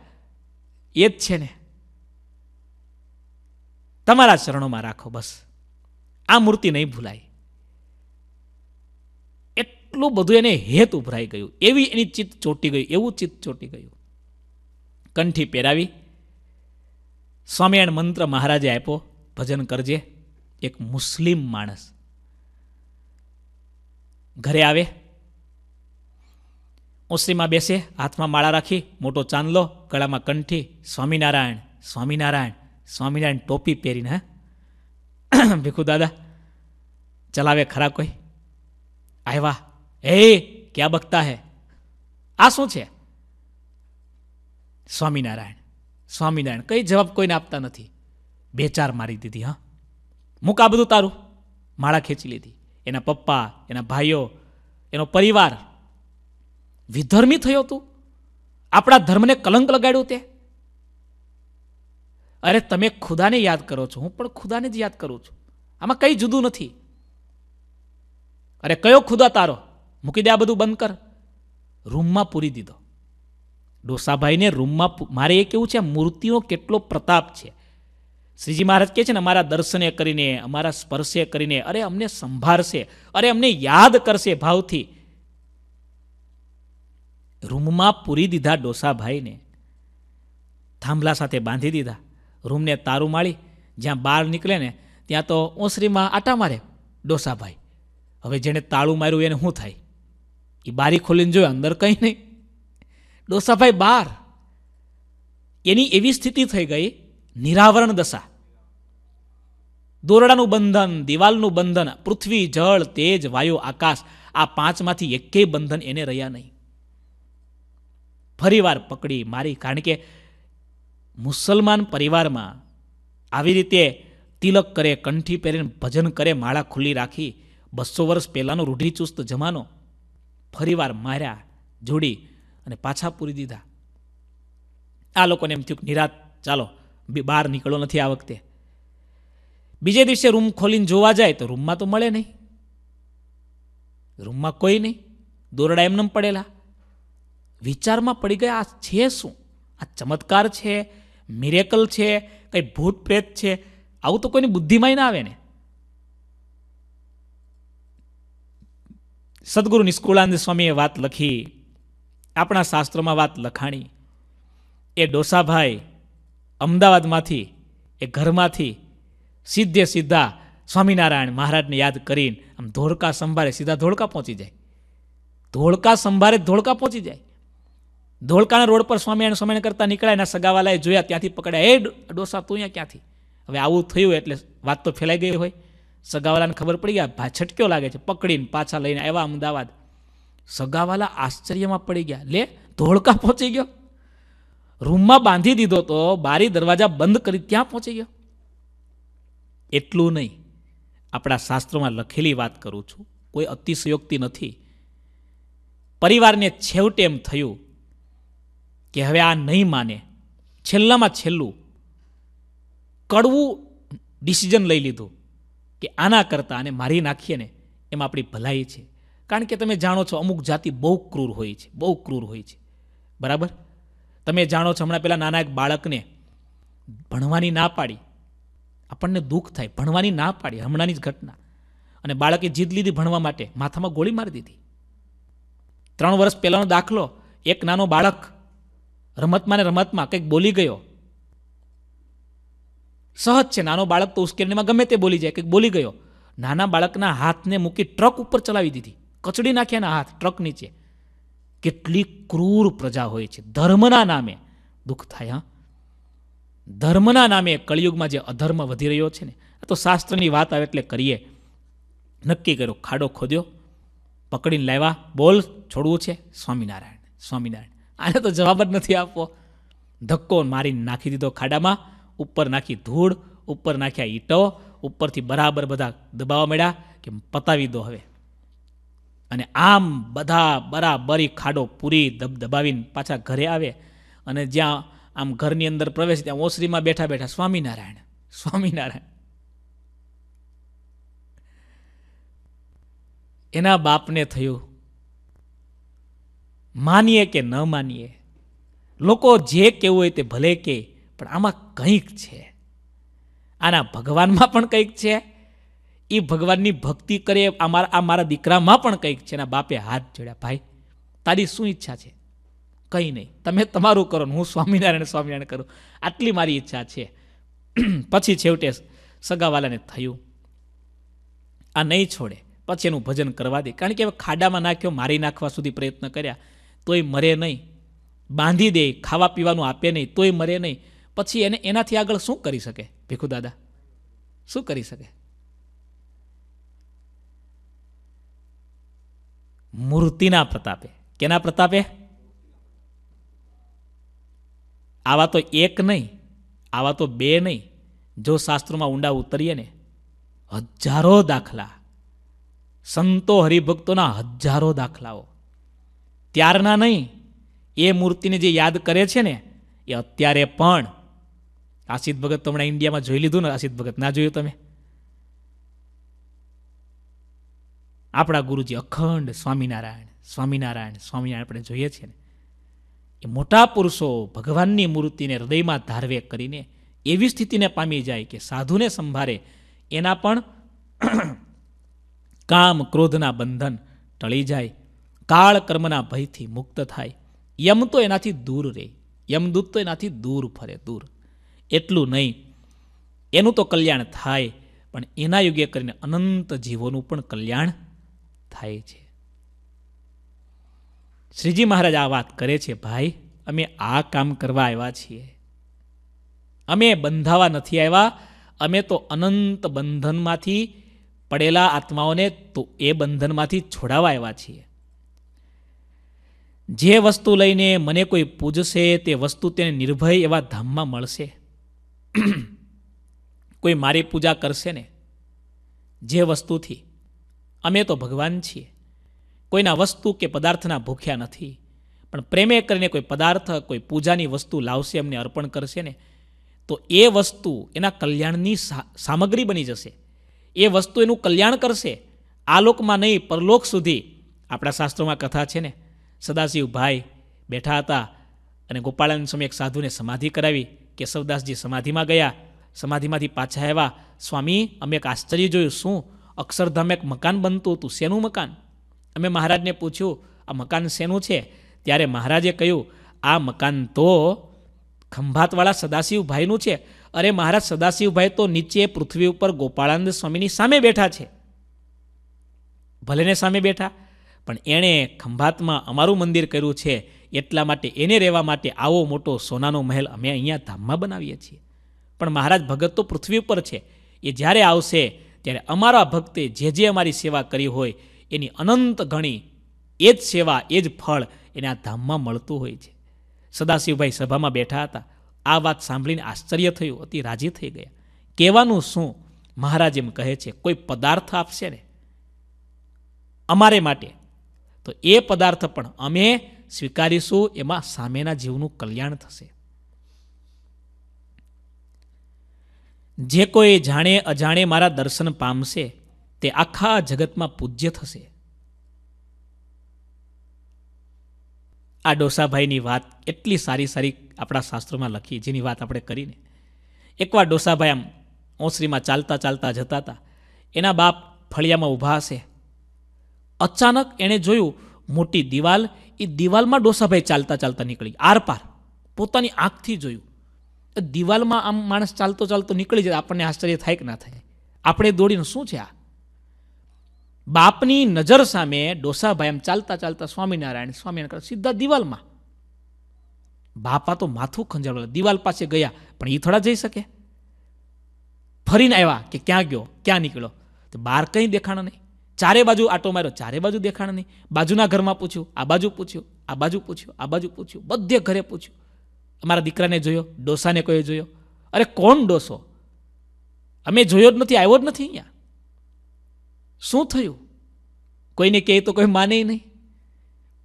એ જ છે ને તમારા ચરણોમાં રાખો બસ આ મૂર્તિ નહીં ભૂલાય એટલું બધું એને હેત ઉભરાઈ ગયું એવી એની ચિત્ત ચોટી ગયું એવું ચિત્ત ચોટી ગયું કંઠી પહેરાવી સ્વામિનારાયણ મંત્ર મહારાજે આપ્યો ભજન કરજે એક મુસ્લિમ માણસ ઘરે આવે ઓસરીમાં બેસે હાથમાં માળા રાખી મોટો ચાંદલો ગળામાં કંઠી સ્વામિનારાયણ સ્વામિનારાયણ સ્વામિનારાયણ ટોપી પહેરીને હા [CLEARS THROAT] ભીખુ દાદા ચલાવે ખરા કોઈ આવ્યા એ ક્યાં બગતા હે આ શું છે સ્વામિનારાયણ સ્વામિનારાયણ કંઈ જવાબ કોઈને આપતા નથી બે ચાર મારી દીધી હા મૂક આ બધું તારું માળા ખેંચી લીધી એના પપ્પા એના ભાઈઓ એનો પરિવાર વિધર્મી થયો તું આપણા ધર્મને કલંક લગાડ્યું તે અરે તમે ખુદાને યાદ કરો છો હું પણ ખુદાને જ યાદ કરું છું આમાં કંઈ જુદું નથી અરે કયો ખુદા તારો મૂકી દે આ બધું બંધ કર રૂમમાં પૂરી દીધો ડોસાભાઈને રૂમમાં મારે એ કેવું છે મૂર્તિનો કેટલો પ્રતાપ છે શ્રીજી મહારાજ કહે છે ને અમારા દર્શને કરીને અમારા સ્પર્શે કરીને અરે અમને સંભાળશે અરે અમને યાદ કરશે ભાવથી રૂમમાં પૂરી દીધા ડોસાભાઈને થાંભલા સાથે બાંધી દીધા રૂમને તારું માળી જ્યાં બહાર નીકળે ને ત્યાં તો ઓસરીમાં આટા મારે ડોસાભાઈ હવે જેણે તાળું માર્યું એને શું થાય એ બારી ખોલીને જોયો અંદર કંઈ નહીં ડોસાભાઈ બહાર એની એવી સ્થિતિ થઈ ગઈ નિરાવરણ દશા દોરડાનું બંધન દિવાલનું બંધન પૃથ્વી જળ તેજ વાયુ આકાશ આ પાંચમાંથી એકેય બંધન એને રહ્યા નહીં ફરીવાર પકડી મારી કારણ કે મુસલમાન પરિવારમાં આવી રીતે તિલક કરે કંઠી પહેરીને ભજન કરે માળા ખુલ્લી રાખી બસો વર્ષ પહેલાંનો રૂઢિચુસ્ત જમાનો ફરીવાર માર્યા જોડી અને પાછા પૂરી દીધા આ લોકોને એમ થયું કે નિરાત ચાલો બહાર નીકળો નથી આ વખતે બીજે દિવસે રૂમ ખોલીને જોવા જાય તો રૂમમાં તો મળે નહીં રૂમમાં કોઈ નહીં દોરડા એમનેમ પડેલા વિચારમાં પડી ગયા આ છે શું આ ચમત્કાર છે મિરેકલ છે કંઈ ભૂત પ્રેત છે આવું તો કોઈની બુદ્ધિમાં ના આવે ને સદગુરુ નિષ્કુળાનંદ સ્વામીએ વાત લખી આપણા શાસ્ત્રોમાં વાત લખાણી એ ડોસાભાઈ અમદાવાદમાંથી એ ઘરમાંથી સીધે સીધા સ્વામિનારાયણ મહારાજને યાદ કરીને આમ ધોળકા સંભારે સીધા ધોળકા પહોંચી જાય ધોળકા સંભારે ધોળકા પહોંચી જાય ધોળકાના રોડ પર સ્વામિયાણ સ્વામિયાણ કરતાં નીકળ્યા એના સગાવાલાએ જોયા ત્યાંથી પકડ્યા એ ડોસા તું અહીંયા ક્યાંથી હવે આવું થયું એટલે વાત તો ફેલાઈ ગઈ હોય સગાવાલાને ખબર પડી ગયા ભા છટક્યો લાગે છે પકડીને પાછા લઈને આવ્યા અમદાવાદ સગાવાલા આશ્ચર્યમાં પડી ગયા લે ધોળકા પહોંચી ગયો રૂમમાં બાંધી દીધો તો બારી દરવાજા બંધ કરી ક્યાં પહોંચી ગયો એટલું નહીં આપણા શાસ્ત્રોમાં લખેલી વાત કરું છું કોઈ અતિશયોક્તિ નથી પરિવારને છેવટે એમ થયું કે હવે આ નહીં માને છેલ્લામાં છેલ્લું કડવું ડિસિઝન લઈ લીધું કે આના કરતાં અને મારી નાખીએ ને એમાં આપણી ભલાઈ છે કારણ કે તમે જાણો છો અમુક જાતિ બહુ ક્રૂર હોય છે બહુ ક્રૂર હોય છે બરાબર તમે જાણો છો હમણાં પહેલાં નાના એક બાળકને ભણવાની ના પાડી આપણને દુઃખ થાય ભણવાની ના પાડી હમણાંની જ ઘટના અને બાળકે જીદ લીધી ભણવા માટે માથામાં ગોળી મારી દીધી ત્રણ વર્ષ પહેલાંનો દાખલો એક નાનો બાળક રમતમાં ને રમતમાં કંઈક બોલી ગયો સહજ છે નાનો બાળક તો ઉશ્કેરણીમાં ગમે તે બોલી જાય કંઈક બોલી ગયો નાના બાળકના હાથને મૂકી ટ્રક ઉપર ચલાવી દીધી કચડી ના હાથ ટ્રક નીચે કેટલી ક્રૂર પ્રજા હોય છે ધર્મના નામે દુઃખ થાય હા ધર્મના નામે કળિયુગમાં જે અધર્મ વધી રહ્યો છે ને આ તો શાસ્ત્રની વાત આવે એટલે કરીએ નક્કી કર્યો ખાડો ખોદ્યો પકડીને લાવ્યા બોલ છોડવું છે સ્વામિનારાયણ સ્વામિનારાયણ આને તો જવાબ જ નથી આપવો ધક્કો મારી નાખી દીધો ખાડામાં ઉપર નાખી ધૂળ ઉપર નાખ્યા ઈંટો ઉપરથી બરાબર બધા દબાવવા મળ્યા કે પતાવી દો હવે અને આમ બધા બરાબરી ખાડો પૂરી દબ દબાવીને પાછા ઘરે આવે અને જ્યાં આમ ઘરની અંદર પ્રવેશ ત્યાં ઓસરીમાં બેઠા બેઠા સ્વામિનારાયણ સ્વામિનારાયણ એના બાપને થયું માનીએ કે ન માનીએ લોકો જે કહેવું હોય તે ભલે કે પણ આમાં કંઈક છે આના ભગવાનમાં પણ કંઈક છે એ ભગવાનની ભક્તિ કરે આ મારા આ મારા દીકરામાં પણ કંઈક છે એના બાપે હાથ જોડ્યા ભાઈ તારી શું ઈચ્છા છે કંઈ નહીં તમે તમારું કરો ને હું સ્વામિનારાયણ સ્વામિનારાયણ કરું આટલી મારી ઈચ્છા છે [CLEARS THROAT] પછી છેવટે સગાવાલાને થયું આ નહીં છોડે પછી એનું ભજન કરવા દે કારણ કે હવે ખાડામાં નાખ્યો મારી નાખવા સુધી પ્રયત્ન કર્યા તોય મરે નહીં બાંધી દે ખાવા પીવાનું આપે નહીં તોય મરે નહીં પછી એને એનાથી આગળ શું કરી શકે ભીખુ દાદા શું કરી શકે મૂર્તિના પ્રતાપે કેના પ્રતાપે આવા તો એક નહીં આવા તો બે નહીં જો શાસ્ત્રોમાં ઊંડા ઉતરીએ ને હજારો દાખલા સંતો હરિભક્તોના હજારો દાખલાઓ ત્યારના નહીં એ મૂર્તિને જે યાદ કરે છે ને એ અત્યારે પણ આશિત ભગત તમને ઇન્ડિયામાં જોઈ લીધું ને આશિત ભગત ના જોયું તમે આપણા ગુરુજી અખંડ સ્વામિનારાયણ સ્વામિનારાયણ સ્વામિનારાયણ આપણે જોઈએ છીએ ને એ મોટા પુરુષો ભગવાનની મૂર્તિને હૃદયમાં ધારવે કરીને એવી સ્થિતિને પામી જાય કે સાધુને સંભારે એના પણ કામ ક્રોધના બંધન ટળી જાય કાળ કર્મના ભયથી મુક્ત થાય યમ તો એનાથી દૂર રહે યમદૂત તો એનાથી દૂર ફરે દૂર એટલું નહીં એનું તો કલ્યાણ થાય પણ એના યોગ્ય કરીને અનંત જીવોનું પણ કલ્યાણ થાય છે શ્રીજી મહારાજ આ વાત કરે છે ભાઈ અમે આ કામ કરવા આવ્યા છીએ અમે બંધાવા નથી આવ્યા અમે તો અનંત બંધનમાંથી પડેલા આત્માઓને તો એ બંધનમાંથી છોડાવા આવ્યા છીએ જે વસ્તુ લઈને મને કોઈ પૂજશે તે વસ્તુ તેને નિર્ભય એવા ધામમાં મળશે કોઈ મારી પૂજા કરશે ને જે વસ્તુથી અમે તો ભગવાન છીએ કોઈના વસ્તુ કે પદાર્થના ભૂખ્યા નથી પણ પ્રેમે કરીને કોઈ પદાર્થ કોઈ પૂજાની વસ્તુ લાવશે અમને અર્પણ કરશે ને તો એ વસ્તુ એના કલ્યાણની સામગ્રી બની જશે એ વસ્તુ એનું કલ્યાણ કરશે આ લોકમાં નહીં પરલોક સુધી આપણા શાસ્ત્રોમાં કથા છે ને સદાશિવભાઈ બેઠા હતા અને ગોપાળાનંદ સ્વામી એક સાધુને સમાધિ કરાવી કેશવદાસજી સમાધિમાં ગયા સમાધિમાંથી પાછા આવ્યા સ્વામી અમે એક આશ્ચર્ય જોયું શું અક્ષરધામ એક મકાન બનતું હતું શેનું મકાન અમે મહારાજને પૂછ્યું આ મકાન શેનું છે ત્યારે મહારાજે કહ્યું આ મકાન તો ખંભાતવાળા સદાશિવભાઈનું છે અરે મહારાજ સદાશિવભાઈ તો નીચે પૃથ્વી ઉપર ગોપાળાનંદ સ્વામીની સામે બેઠા છે ભલેને સામે બેઠા પણ એણે ખંભાતમાં અમારું મંદિર કર્યું છે એટલા માટે એને રહેવા માટે આવો મોટો સોનાનો મહેલ અમે અહીંયા ધામમાં બનાવીએ છીએ પણ મહારાજ ભગત તો પૃથ્વી ઉપર છે એ જ્યારે આવશે ત્યારે અમારા ભક્તે જે જે અમારી સેવા કરી હોય એની અનંત ગણી એ જ સેવા એ જ ફળ એને આ ધામમાં મળતું હોય છે સદાશિવભાઈ સભામાં બેઠા હતા આ વાત સાંભળીને આશ્ચર્ય થયું અતિ રાજી થઈ ગયા કહેવાનું શું મહારાજ એમ કહે છે કોઈ પદાર્થ આપશે ને અમારે માટે તો એ પદાર્થ પણ અમે સ્વીકારીશું એમાં સામેના જીવનું કલ્યાણ થશે જે કોઈ જાણે અજાણે મારા દર્શન પામશે તે આખા જગતમાં પૂજ્ય થશે આ ડોસાભાઈની વાત એટલી સારી સારી આપણા શાસ્ત્રોમાં લખી જેની વાત આપણે કરીને એકવાર ડોસાભાઈ આમ ઓસરીમાં ચાલતા ચાલતા જતા હતા એના બાપ ફળિયામાં ઊભા હશે અચાનક એણે જોયું મોટી દિવાલ એ દિવાલમાં ડોસાભાઈ ચાલતા ચાલતા નીકળી આરપાર પોતાની આંખથી જોયું દિવાલમાં આમ માણસ ચાલતો ચાલતો નીકળી જાય આપણને આશ્ચર્ય થાય કે ના થાય આપણે દોડીને શું છે આ બાપની નજર સામે ડોસાભાઈ એમ ચાલતા ચાલતા સ્વામિનારાયણ સ્વામિનારાયણ સીધા દિવાલમાં બાપા તો માથું ખંજાળ દિવાલ પાસે ગયા પણ એ થોડા જઈ શકે ફરીને આવ્યા કે ક્યાં ગયો ક્યાં નીકળ્યો તો બાર કંઈ દેખાણા નહીં ચારે બાજુ આટો માર્યો ચારે બાજુ દેખાણ નહીં બાજુના ઘરમાં પૂછ્યું આ બાજુ પૂછ્યું આ બાજુ પૂછ્યું આ બાજુ પૂછ્યું બધે ઘરે પૂછ્યું અમારા દીકરાને જોયો ડોસાને કોઈ જોયો અરે કોણ ડોસો અમે જોયો જ નથી આવ્યો જ નથી અહીંયા શું થયું કોઈને કહે તો કોઈ માને નહીં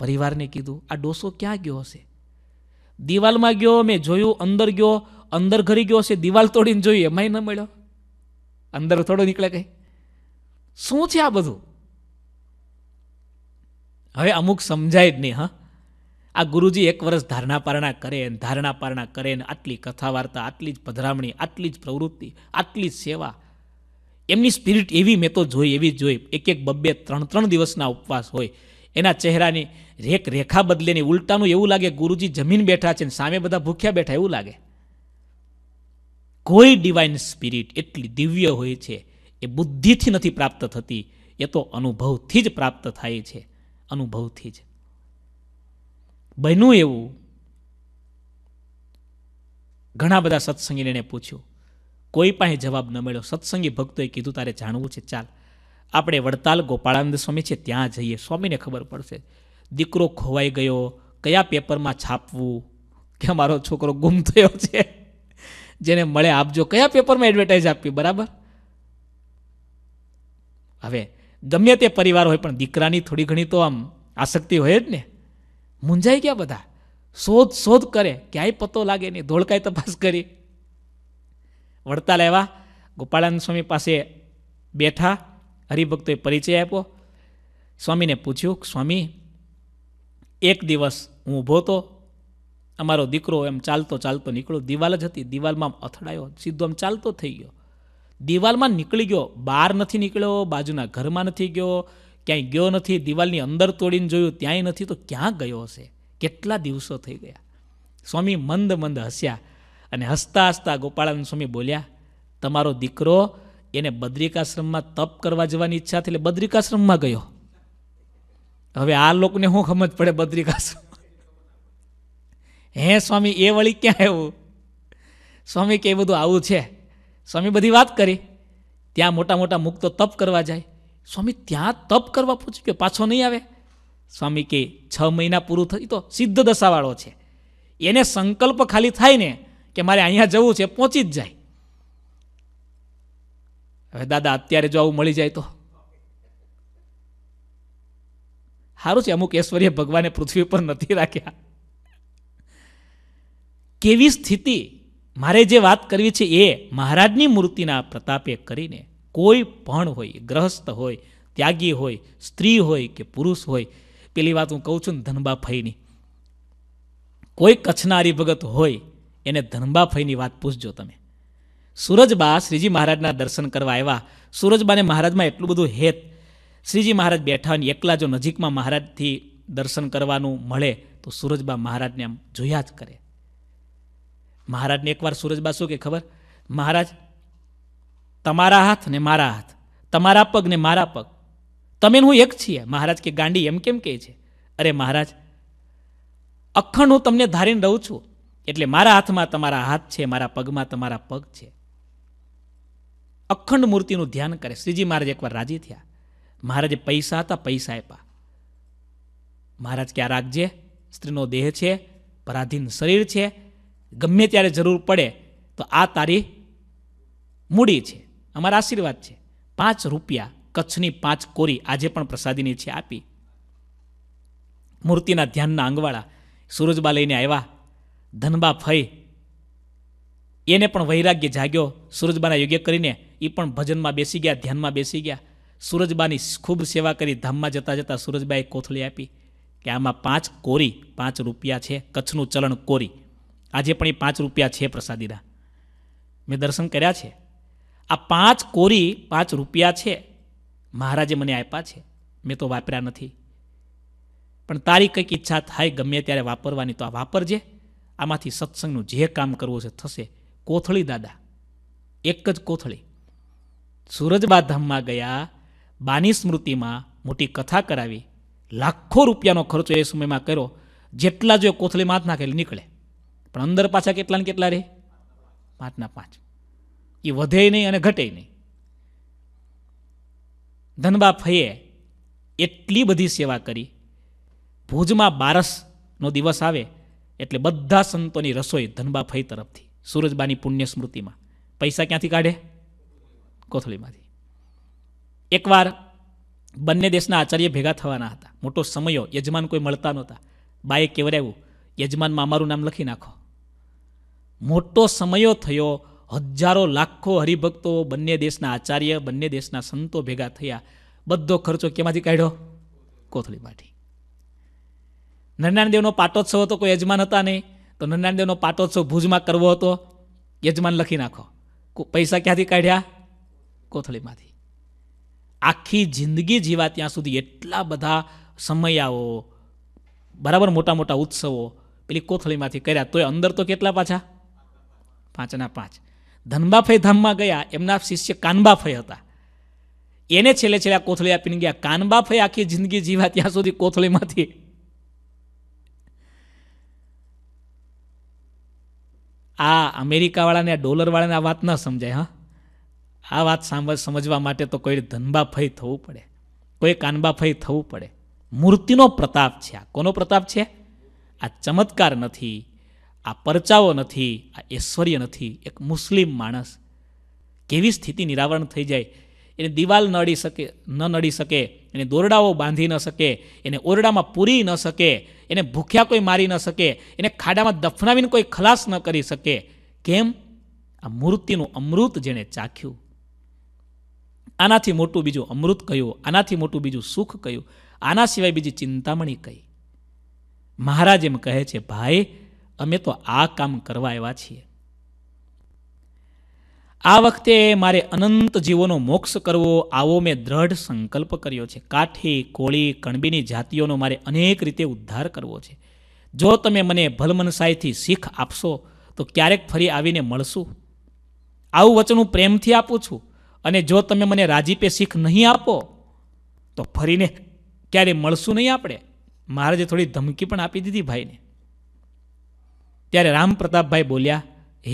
પરિવારને કીધું આ ડોસો ક્યાં ગયો હશે દિવાલમાં ગયો મેં જોયું અંદર ગયો અંદર ઘરી ગયો હશે દિવાલ તોડીને જોયું એમાંય ન મળ્યો અંદર થોડો નીકળે કંઈ શું છે આ બધું હવે અમુક સમજાય જ નહીં હા આ ગુરુજી એક વર્ષ ધારણા પારણા કરે ને ધારણા પારણા કરે ને આટલી કથા વાર્તા આટલી જ પધરામણી આટલી જ પ્રવૃત્તિ આટલી જ સેવા એમની સ્પિરિટ એવી મેં તો જોઈ એવી જોઈ એક એક બબ્બે ત્રણ ત્રણ દિવસના ઉપવાસ હોય એના ચહેરાની રેખ રેખા બદલેની ઉલટાનું એવું લાગે ગુરુજી જમીન બેઠા છે ને સામે બધા ભૂખ્યા બેઠા એવું લાગે કોઈ ડિવાઇન સ્પિરિટ એટલી દિવ્ય હોય છે એ બુદ્ધિથી નથી પ્રાપ્ત થતી એ તો અનુભવથી જ પ્રાપ્ત થાય છે અનુભવથી જ બન્યું એવું ઘણા બધા સત્સંગીને એણે પૂછ્યું કોઈ પાસે જવાબ ન મળ્યો સત્સંગી ભક્તોએ કીધું તારે જાણવું છે ચાલ આપણે વડતાલ ગોપાળાનંદ સ્વામી છે ત્યાં જઈએ સ્વામીને ખબર પડશે દીકરો ખોવાઈ ગયો કયા પેપરમાં છાપવું કે મારો છોકરો ગુમ થયો છે જેને મળે આપજો કયા પેપરમાં એડવર્ટાઇઝ આપવી બરાબર હવે ગમે તે પરિવાર હોય પણ દીકરાની થોડી ઘણી તો આમ આસક્તિ હોય જ ને મૂંઝાઈ ગયા બધા શોધ શોધ કરે ક્યાંય પતો લાગે નહીં ધોળકાય તપાસ કરી વળતા લેવા ગોપાળાનંદ સ્વામી પાસે બેઠા હરિભક્તોએ પરિચય આપ્યો સ્વામીને પૂછ્યું સ્વામી એક દિવસ હું ઊભો હતો અમારો દીકરો એમ ચાલતો ચાલતો નીકળ્યો દિવાલ જ હતી દિવાલમાં અથડાયો સીધો આમ ચાલતો થઈ ગયો દિવાલમાં નીકળી ગયો બહાર નથી નીકળ્યો બાજુના ઘરમાં નથી ગયો ક્યાંય ગયો નથી દિવાલની અંદર તોડીને જોયું ત્યાંય નથી તો ક્યાં ગયો હશે કેટલા દિવસો થઈ ગયા સ્વામી મંદ મંદ હસ્યા અને હસતા હસતા ગોપાળાન સ્વામી બોલ્યા તમારો દીકરો એને બદ્રિકાશ્રમમાં તપ કરવા જવાની ઈચ્છા થઈ એટલે બદ્રિકાશ્રમમાં ગયો હવે આ લોકોને શું સમજ પડે બદ્રિકાશ્રમ હે સ્વામી એ વળી ક્યાં આવ્યું સ્વામી કે એ બધું આવું છે સ્વામી બધી વાત કરી ત્યાં મોટા મોટા મુક્તો તપ કરવા જાય સ્વામી ત્યાં તપ કરવા પૂછ્યું કે પાછો નહીં આવે સ્વામી કે છ મહિના પૂરું થયું તો સિદ્ધ દશાવાળો છે એને સંકલ્પ ખાલી થાય ને કે મારે અહીંયા જવું છે પહોંચી જ જાય હવે દાદા અત્યારે જો આવું મળી જાય તો સારું છે અમુક ઐશ્વર્ય ભગવાને પૃથ્વી પર નથી રાખ્યા કેવી સ્થિતિ મારે જે વાત કરવી છે એ મહારાજની મૂર્તિના પ્રતાપે કરીને કોઈ પણ હોય ગ્રહસ્થ હોય ત્યાગી હોય સ્ત્રી હોય કે પુરુષ હોય પેલી વાત હું કહું છું ને ધનબા ફઈની કોઈ કચ્છના ભગત હોય એને ધનબા ફઈની વાત પૂછજો તમે સૂરજબા શ્રીજી મહારાજના દર્શન કરવા આવ્યા સુરજબાને મહારાજમાં એટલું બધું હેત શ્રીજી મહારાજ બેઠા અને એકલા જો નજીકમાં મહારાજથી દર્શન કરવાનું મળે તો સૂરજબા મહારાજને આમ જોયા જ કરે મહારાજને એકવાર સૂરજબા શું કે ખબર મહારાજ તમારા હાથ ને મારા હાથ તમારા પગ ને મારા પગ તમે હું એક છીએ મહારાજ કે ગાંડી એમ કેમ કહે છે અરે મહારાજ અખંડ હું તમને ધારીને રહું છું એટલે મારા હાથમાં તમારા હાથ છે મારા પગમાં તમારા પગ છે અખંડ મૂર્તિનું ધ્યાન કરે શ્રીજી મહારાજ એકવાર રાજી થયા મહારાજે પૈસા હતા પૈસા આપ્યા મહારાજ કે આ રાખજે સ્ત્રીનો દેહ છે પરાધીન શરીર છે ગમે ત્યારે જરૂર પડે તો આ તારી મૂડી છે અમારા આશીર્વાદ છે પાંચ રૂપિયા કચ્છની પાંચ કોરી આજે પણ પ્રસાદીની છે આપી મૂર્તિના ધ્યાનના આંગવાળા સુરજબા લઈને આવ્યા ધનબા ફઈ એને પણ વૈરાગ્ય જાગ્યો સુરજબાના યોગ્ય કરીને એ પણ ભજનમાં બેસી ગયા ધ્યાનમાં બેસી ગયા સુરજબાની ખૂબ સેવા કરી ધામમાં જતાં જતાં સુરજબાએ કોથળી આપી કે આમાં પાંચ કોરી પાંચ રૂપિયા છે કચ્છનું ચલણ કોરી આજે પણ એ પાંચ રૂપિયા છે પ્રસાદીના મેં દર્શન કર્યા છે આ પાંચ કોરી પાંચ રૂપિયા છે મહારાજે મને આપ્યા છે મેં તો વાપર્યા નથી પણ તારી કંઈક ઈચ્છા થાય ગમે ત્યારે વાપરવાની તો આ વાપરજે આમાંથી સત્સંગનું જે કામ કરવું છે થશે કોથળી દાદા એક જ કોથળી સૂરજબા ગયા બાની સ્મૃતિમાં મોટી કથા કરાવી લાખો રૂપિયાનો ખર્ચો એ સમયમાં કર્યો જેટલા જો કોથળીમાં હાથ નાખેલી નીકળે પણ અંદર પાછા કેટલા ને કેટલા રહે પાંચના પાંચ એ વધે નહીં અને ઘટે નહીં ધનબા ફઈએ એટલી બધી સેવા કરી ભુજમાં બારસનો દિવસ આવે એટલે બધા સંતોની રસોઈ ધનબા ફઈ તરફથી સૂરજબાની પુણ્ય સ્મૃતિમાં પૈસા ક્યાંથી કાઢે કોથળીમાંથી એકવાર બંને દેશના આચાર્ય ભેગા થવાના હતા મોટો સમયો યજમાન કોઈ મળતા નહોતા બાએ કહેવડાવ્યું યજમાનમાં અમારું નામ લખી નાખો મોટો સમયો થયો હજારો લાખો હરિભક્તો બંને દેશના આચાર્ય બંને દેશના સંતો ભેગા થયા બધો ખર્ચો કેમાંથી કાઢ્યો કોથળીમાંથી નરનારાયણદેવનો પાટોત્સવ હતો કોઈ યજમાન હતા નહીં તો નરનારાયણદેવનો પાટોત્સવ ભુજમાં કરવો હતો યજમાન લખી નાખો પૈસા ક્યાંથી કાઢ્યા કોથળીમાંથી આખી જિંદગી જીવા ત્યાં સુધી એટલા બધા સમયાઓ બરાબર મોટા મોટા ઉત્સવો પેલી કોથળીમાંથી કર્યા તોય અંદર તો કેટલા પાછા પાંચના પાંચ ધનબાફઈ ધામમાં ગયા એમના શિષ્ય કાનબાફઈ હતા એને છેલ્લે છેલ્લે કોથળી આપીને ગયા કાનબાફઈ આખી જિંદગી જીવા ત્યાં સુધી કોથળીમાંથી આ અમેરિકાવાળાને આ ડોલરવાળાને આ વાત ન સમજાય હા આ વાત સાંભળ સમજવા માટે તો કોઈ ધનબાફઈ થવું પડે કોઈ કાનબાફઈ થવું પડે મૂર્તિનો પ્રતાપ છે આ કોનો પ્રતાપ છે આ ચમત્કાર નથી આ પરચાઓ નથી આ ઐશ્વર્ય નથી એક મુસ્લિમ માણસ કેવી સ્થિતિ નિરાવરણ થઈ જાય એને દિવાલ નડી શકે ન નડી શકે એને દોરડાઓ બાંધી ન શકે એને ઓરડામાં પૂરી ન શકે એને ભૂખ્યા કોઈ મારી ન શકે એને ખાડામાં દફનાવીને કોઈ ખલાસ ન કરી શકે કેમ આ મૂર્તિનું અમૃત જેણે ચાખ્યું આનાથી મોટું બીજું અમૃત કહ્યું આનાથી મોટું બીજું સુખ કહ્યું આના સિવાય બીજી ચિંતામણી કહી મહારાજ એમ કહે છે ભાઈ અમે તો આ કામ કરવા આવ્યા છીએ આ વખતે મારે અનંત જીવોનો મોક્ષ કરવો આવો મેં દ્રઢ સંકલ્પ કર્યો છે કાઠી કોળી કણબીની જાતિઓનો મારે અનેક રીતે ઉદ્ધાર કરવો છે જો તમે મને ભલમનસાઈથી શીખ આપશો તો ક્યારેક ફરી આવીને મળશું આવું વચન હું પ્રેમથી આપું છું અને જો તમે મને રાજીપે શીખ નહીં આપો તો ફરીને ક્યારે મળશું નહીં આપણે મહારાજે થોડી ધમકી પણ આપી દીધી ભાઈને ત્યારે રામ પ્રતાપભાઈ બોલ્યા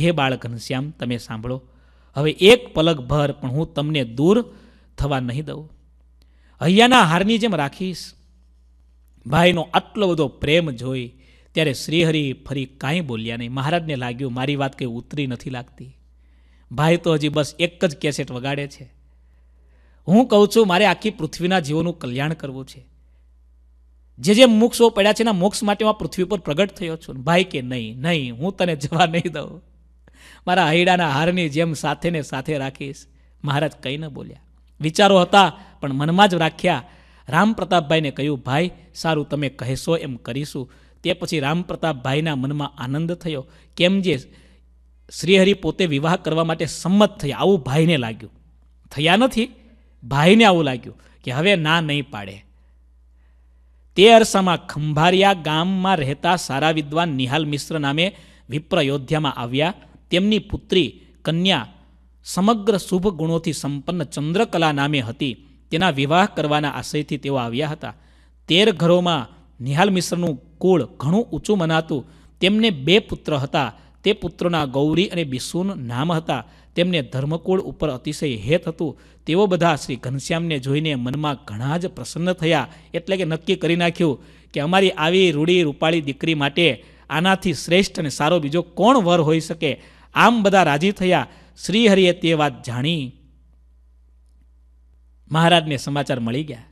હે બાળ ઘનશ્યામ તમે સાંભળો હવે એક પલક ભર પણ હું તમને દૂર થવા નહીં દઉં હૈયાના હારની જેમ રાખીશ ભાઈનો આટલો બધો પ્રેમ જોઈ ત્યારે શ્રીહરિ ફરી કાંઈ બોલ્યા નહીં મહારાજને લાગ્યું મારી વાત કંઈ ઉતરી નથી લાગતી ભાઈ તો હજી બસ એક જ કેસેટ વગાડે છે હું કહું છું મારે આખી પૃથ્વીના જીવોનું કલ્યાણ કરવું છે જે જે મોક્ષો પડ્યા છે એના મોક્ષ માટે હું પૃથ્વી પર પ્રગટ થયો છું ભાઈ કે નહીં નહીં હું તને જવા નહીં દઉં મારા હૈડાના હારની જેમ સાથે ને સાથે રાખીશ મહારાજ કંઈ ન બોલ્યા વિચારો હતા પણ મનમાં જ રાખ્યા રામ પ્રતાપભાઈને કહ્યું ભાઈ સારું તમે કહેશો એમ કરીશું તે પછી રામ પ્રતાપભાઈના મનમાં આનંદ થયો કેમ જે શ્રીહરિ પોતે વિવાહ કરવા માટે સંમત થયા આવું ભાઈને લાગ્યું થયા નથી ભાઈને આવું લાગ્યું કે હવે ના નહીં પાડે તે અરસામાં ખંભારિયા ગામમાં રહેતા સારા વિદ્વાન નિહાલ મિશ્ર નામે વિપ્ર યોધ્યામાં આવ્યા તેમની પુત્રી કન્યા સમગ્ર શુભ ગુણોથી સંપન્ન ચંદ્રકલા નામે હતી તેના વિવાહ કરવાના આશયથી તેઓ આવ્યા હતા તેર ઘરોમાં નિહાલ મિશ્રનું કુળ ઘણું ઊંચું મનાતું તેમને બે પુત્ર હતા તે પુત્રોના ગૌરી અને બિસુન નામ હતા તેમને ધર્મકુળ ઉપર અતિશય હેત હતું તેઓ બધા શ્રી ઘનશ્યામને જોઈને મનમાં ઘણા જ પ્રસન્ન થયા એટલે કે નક્કી કરી નાખ્યું કે અમારી આવી રૂડી રૂપાળી દીકરી માટે આનાથી શ્રેષ્ઠ અને સારો બીજો કોણ વર હોઈ શકે આમ બધા રાજી થયા શ્રીહરિએ તે વાત જાણી મહારાજને સમાચાર મળી ગયા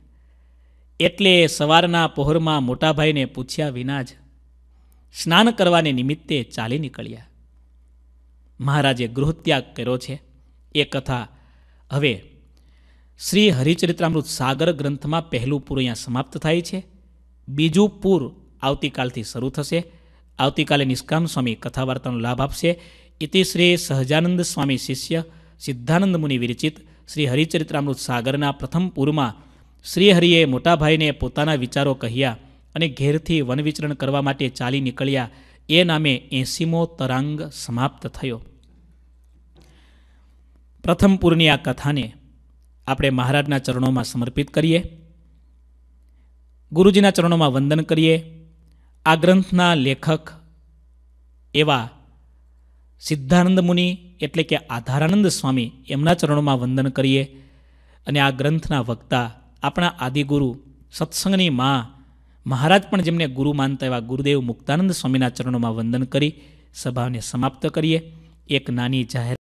એટલે સવારના પહોરમાં મોટાભાઈને પૂછ્યા વિના જ સ્નાન કરવાને નિમિત્તે ચાલી નીકળ્યા મહારાજે ગૃહત્યાગ કર્યો છે એ કથા હવે શ્રી હરિચરિત્રામૃત સાગર ગ્રંથમાં પહેલું પૂર અહીંયા સમાપ્ત થાય છે બીજું પૂર આવતીકાલથી શરૂ થશે આવતીકાલે નિષ્કામ સ્વામી કથાવાર્તાનો લાભ આપશે ઇતિ શ્રી સહજાનંદ સ્વામી શિષ્ય સિદ્ધાનંદ મુનિ વિરચિત શ્રી હરિચરિત્રામૃત સાગરના પ્રથમ પૂરમાં શ્રીહરિએ મોટાભાઈને પોતાના વિચારો કહ્યા અને ઘેરથી વનવિચરણ કરવા માટે ચાલી નીકળ્યા એ નામે એસીમો તરંગ સમાપ્ત થયો પ્રથમ પ્રથમપુરની આ કથાને આપણે મહારાજના ચરણોમાં સમર્પિત કરીએ ગુરુજીના ચરણોમાં વંદન કરીએ આ ગ્રંથના લેખક એવા સિદ્ધાનંદ મુનિ એટલે કે આધારાનંદ સ્વામી એમના ચરણોમાં વંદન કરીએ અને આ ગ્રંથના વક્તા આપણા આદિગુરુ સત્સંગની માં મહારાજ પણ જેમને ગુરુ માનતા એવા ગુરુદેવ મુક્તાનંદ સ્વામીના ચરણોમાં વંદન કરી સભાને સમાપ્ત કરીએ એક નાની જાહેર